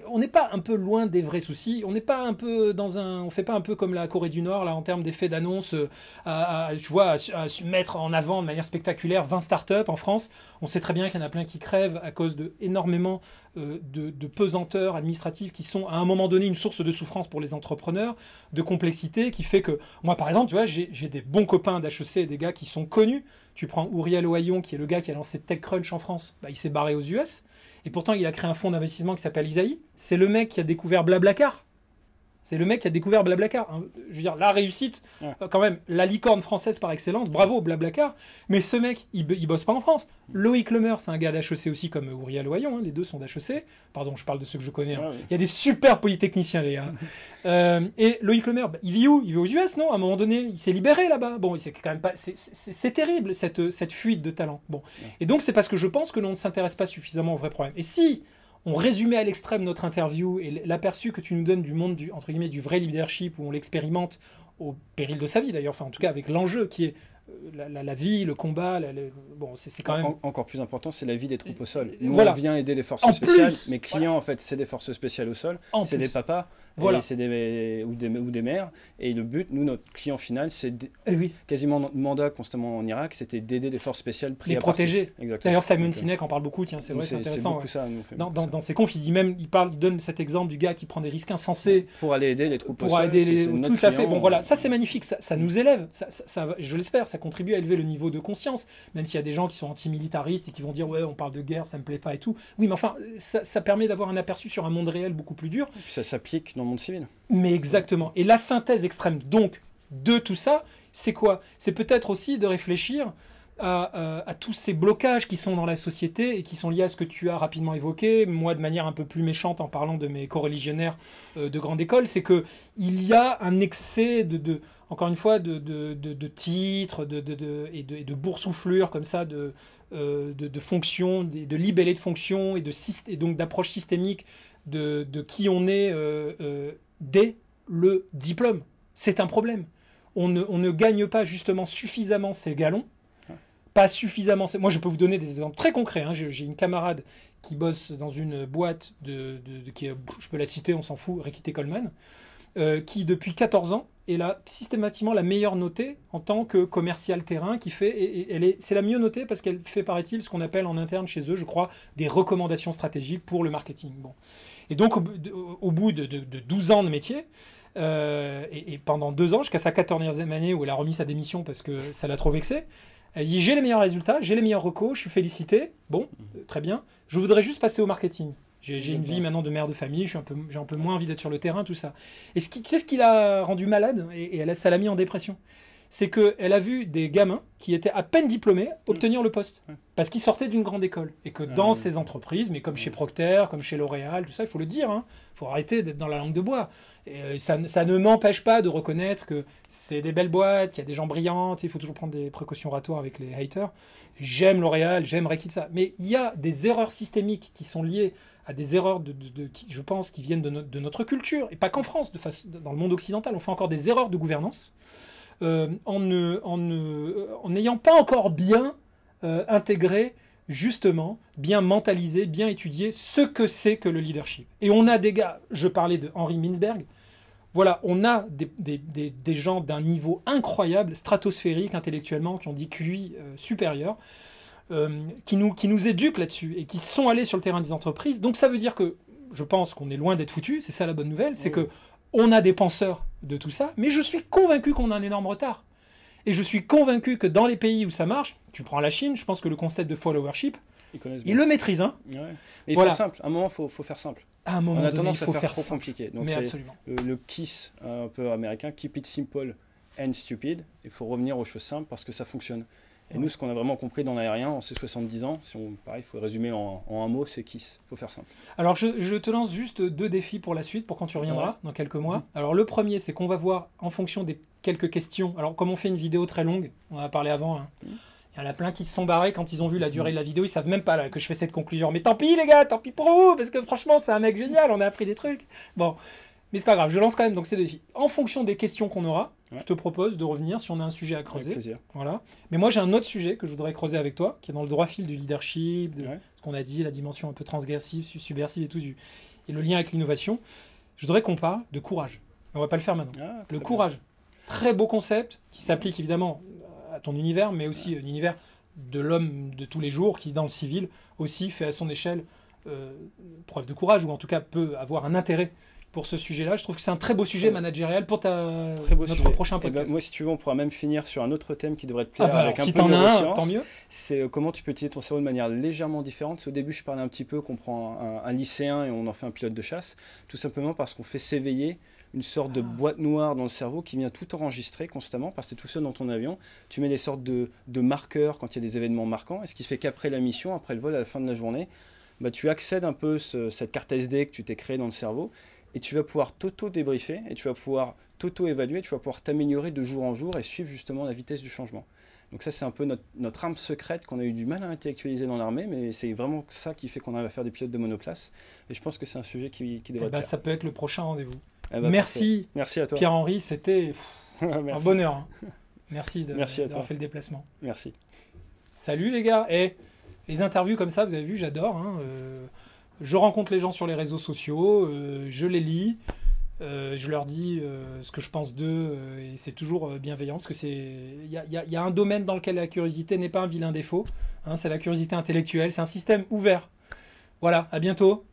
Speaker 1: on n'est pas un peu loin des vrais soucis. On n'est pas un peu dans un, on fait pas un peu comme la Corée du Nord là en termes d'effets d'annonce, euh, à, tu vois, à, mettre en avant de manière spectaculaire 20 startups en France. On sait très bien qu'il y en a plein qui crèvent à cause de énormément euh, de, pesanteurs administratives qui sont à un moment donné une source de souffrance pour les entrepreneurs, de complexité qui fait que moi par exemple, tu vois, j'ai des bons copains d'HEC, des gars qui sont connus tu prends Uriel Ohayon, qui est le gars qui a lancé TechCrunch en France. Bah, il s'est barré aux US. Et pourtant, il a créé un fonds d'investissement qui s'appelle Isaïe. C'est le mec qui a découvert Blablacar. C'est le mec qui a découvert Blablacar. Hein. Je veux dire, la réussite, euh, quand même, la licorne française par excellence, bravo Blablacar. Mais ce mec, il, bosse pas en France. Loïc Lemer, c'est un gars d'HEC aussi, comme Auriel Loyon, hein. les deux sont d'HEC. Pardon, je parle de ceux que je connais. Hein. Ah il y a des super polytechniciens, les gars. [LAUGHS] Euh, et Loïc Lemer, bah, il vit où Il vit aux US, non À un moment donné, il s'est libéré là-bas. Bon, c'est quand même pas. C'est terrible, cette, fuite de talent. Bon. Et donc, c'est parce que je pense que l'on ne s'intéresse pas suffisamment au vrai problème. Et si on résumait à l'extrême notre interview et l'aperçu que tu nous donnes du monde du, entre guillemets, du vrai leadership où on l'expérimente au péril de sa vie d'ailleurs, enfin en tout cas avec l'enjeu qui est euh, la, vie, le combat, bon, c'est quand
Speaker 2: encore plus important, c'est la vie des troupes au sol. voilà. on vient aider les forces spéciales. Mes clients, en fait, c'est des forces spéciales au sol. C'est des papas voilà. des, ou, des, maires. Et le but, nous, notre client final, c'est eh oui. quasiment notre mandat constamment en Irak, c'était d'aider des forces spéciales prises Les protéger. D'ailleurs, Simon euh, Sinek en parle beaucoup, tiens, c'est vrai, c'est intéressant. Euh,
Speaker 1: dans, dans, ses confs, il même, il, parle, donne cet exemple du gars qui prend des risques insensés. Pour aller aider les troupes Pour aider les... Tout à fait. Bon, voilà, ça c'est euh, magnifique, ça, nous élève, ça, je l'espère, ça contribue à élever le niveau de conscience, même s'il y a des gens qui sont antimilitaristes et qui vont dire, ouais, on parle de guerre, ça me plaît pas et tout. Oui, mais enfin, ça, permet d'avoir un aperçu sur un monde réel beaucoup plus dur.
Speaker 2: ça s'applique monde civil.
Speaker 1: Mais exactement. Et la synthèse extrême, donc, de tout ça, c'est quoi C'est peut-être aussi de réfléchir euh, à, tous ces blocages qui sont dans la société et qui sont liés à ce que tu as rapidement évoqué, moi de manière un peu plus méchante en parlant de mes coreligionnaires euh, de grande école, c'est que il y a un excès de, encore une fois, de, de, titres de, et, de, boursouflures comme ça, de, euh, de, fonctions, de, libellés de fonctions et, de, et donc d'approches systémiques de, qui on est euh, euh, dès le diplôme. C'est un problème. On ne, gagne pas justement suffisamment ces galons, pas suffisamment. Moi, je peux vous donner des exemples très concrets. Hein. J'ai une camarade qui bosse dans une boîte de, qui, je peux la citer, on s'en fout, T. Coleman, euh, qui depuis 14 ans est là systématiquement la meilleure notée en tant que commercial terrain qui fait, elle est, c'est la mieux notée parce qu'elle fait, paraît-il, ce qu'on appelle en interne chez eux, je crois, des recommandations stratégiques pour le marketing. Bon. Et donc, au, bout de, 12 ans de métier, euh, et, pendant deux ans, jusqu'à sa 14e année où elle a remis sa démission parce que ça l'a trop vexée, elle dit J'ai les meilleurs résultats, j'ai les meilleurs recos, je suis félicité. Bon, euh, très bien. Je voudrais juste passer au marketing. J'ai une vie maintenant de mère de famille, j'ai un, peu moins envie d'être sur le terrain, tout ça. Et ce qui, ce qui l'a rendu malade et, elle, ça l'a mis en dépression c'est qu'elle a vu des gamins qui étaient à peine diplômés mm. obtenir le poste. Parce qu'ils sortaient d'une grande école. Et que ah dans ces entreprises, mais comme mm. chez Procter, comme chez L'Oréal, tout ça, il faut le dire, hein. il faut arrêter d'être dans la langue de bois. Et euh, ça, ne m'empêche pas de reconnaître que c'est des belles boîtes, qu'il y a des gens brillants, il faut toujours prendre des précautions oratoires avec les haters. J'aime L'Oréal, j'aime ça Mais il y a des erreurs systémiques qui sont liées à des erreurs de, qui, je pense, qui viennent de, notre culture, et pas qu'en France, dans le monde occidental, on fait encore des erreurs de gouvernance euh, en n'ayant pas encore bien euh, intégré, justement, bien mentalisé, bien étudié ce que c'est que le leadership. Et on a des gars, je parlais de Henry Mintzberg, voilà, on a des, gens d'un niveau incroyable, stratosphérique intellectuellement, qui ont dit QI euh, supérieur qui, nous, qui nous éduquent là-dessus et qui sont allés sur le terrain des entreprises. Donc ça veut dire que je pense qu'on est loin d'être foutu, c'est ça la bonne nouvelle, c'est que on a des penseurs de tout ça, mais je suis convaincu qu'on a un énorme retard. Et je suis convaincu que dans les pays où ça marche, tu prends la Chine, je pense que le concept de followership,
Speaker 2: ils, le maîtrisent. Hein. Mais il faut simple. À un moment, il faut, faire simple. À un moment, on a tendance il faut à faire, trop compliqué. Donc Le, euh, le, KISS euh, un peu américain, keep it simple and stupid. Il faut revenir aux choses simples parce que ça fonctionne. Et nous, ce qu'on a vraiment compris dans l'aérien en ces 70 ans, si on, pareil, il faut résumer en, un mot, c'est qui faut faire simple.
Speaker 1: Alors, je, te lance juste deux défis pour la suite, pour quand tu reviendras dans quelques mois. Mhm. Alors, le premier, c'est qu'on va voir en fonction des quelques questions. Alors, comme on fait une vidéo très longue, on en a parlé avant. Hein. Mhm. Il y en a plein qui se sont barrés quand ils ont vu la durée mhm. de la vidéo, ils savent même pas que je fais cette conclusion. Mais tant pis les gars, tant pis pour vous, parce que franchement c'est un mec génial, on a appris des trucs. Bon, mais c'est pas grave, je lance quand même donc ces défis. En fonction des questions qu'on aura, je te propose de revenir si on a un sujet à creuser. Avec plaisir. Voilà. Mais moi j'ai un autre sujet que je voudrais creuser avec toi, qui est dans le droit fil du leadership, de ce qu'on a dit, la dimension un peu transgressive, subversive et tout, du... et le lien avec l'innovation. Je voudrais qu'on parle de courage. On va pas le faire maintenant. Ah, le courage. Très beau concept qui s'applique évidemment à ton univers, mais aussi à l'univers de l'homme de tous les jours qui, dans le civil, aussi fait à son échelle euh, preuve de courage, ou en tout cas peut avoir un intérêt pour ce sujet-là. Je trouve que c'est un très beau sujet managérial pour ta... notre prochain eh ben, podcast.
Speaker 2: moi, si tu veux, on pourra même finir sur un autre thème qui devrait te ah plaire. Bah, avec si un t'en as un, tant mieux. C'est euh, comment tu peux utiliser ton cerveau de manière légèrement différente. Au début, je parlais un petit peu qu'on prend un, lycéen et on en fait un pilote de chasse, tout simplement parce qu'on fait s'éveiller une sorte de ah. boîte noire dans le cerveau qui vient tout enregistrer constamment parce que tu es tout seul dans ton avion. Tu mets des sortes de, marqueurs quand il y a des événements marquants, et ce qui se fait qu'après la mission, après le vol, à la fin de la journée, bah, tu accèdes un peu ce, cette carte SD que tu t'es créée dans le cerveau et tu vas pouvoir t'auto-débriefer et tu vas pouvoir t'auto-évaluer, tu vas pouvoir t'améliorer de jour en jour et suivre justement la vitesse du changement. Donc ça, c'est un peu notre, notre arme secrète qu'on a eu du mal à intellectualiser dans l'armée, mais c'est vraiment ça qui fait qu'on arrive à faire des pilotes de monoclasse, Et je pense que c'est un sujet qui, qui devrait... Eh ben, ça
Speaker 1: peut être le prochain rendez-vous. Eh ben, merci. Merci à toi. Pierre-Henri, c'était [LAUGHS] un bonheur. Hein. Merci d'avoir fait le déplacement. Merci. Salut les gars. Et eh, les interviews comme ça, vous avez vu, j'adore. Hein, euh, je rencontre les gens sur les réseaux sociaux, euh, je les lis, euh, je leur dis euh, ce que je pense d'eux, et c'est toujours bienveillant, parce que il y a, un domaine dans lequel la curiosité n'est pas un vilain défaut, hein, c'est la curiosité intellectuelle, c'est un système ouvert. Voilà, à bientôt,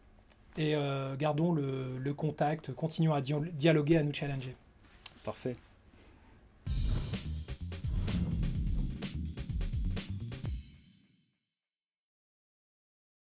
Speaker 1: et gardons le, contact, continuons à dialoguer, à nous challenger.
Speaker 2: Parfait.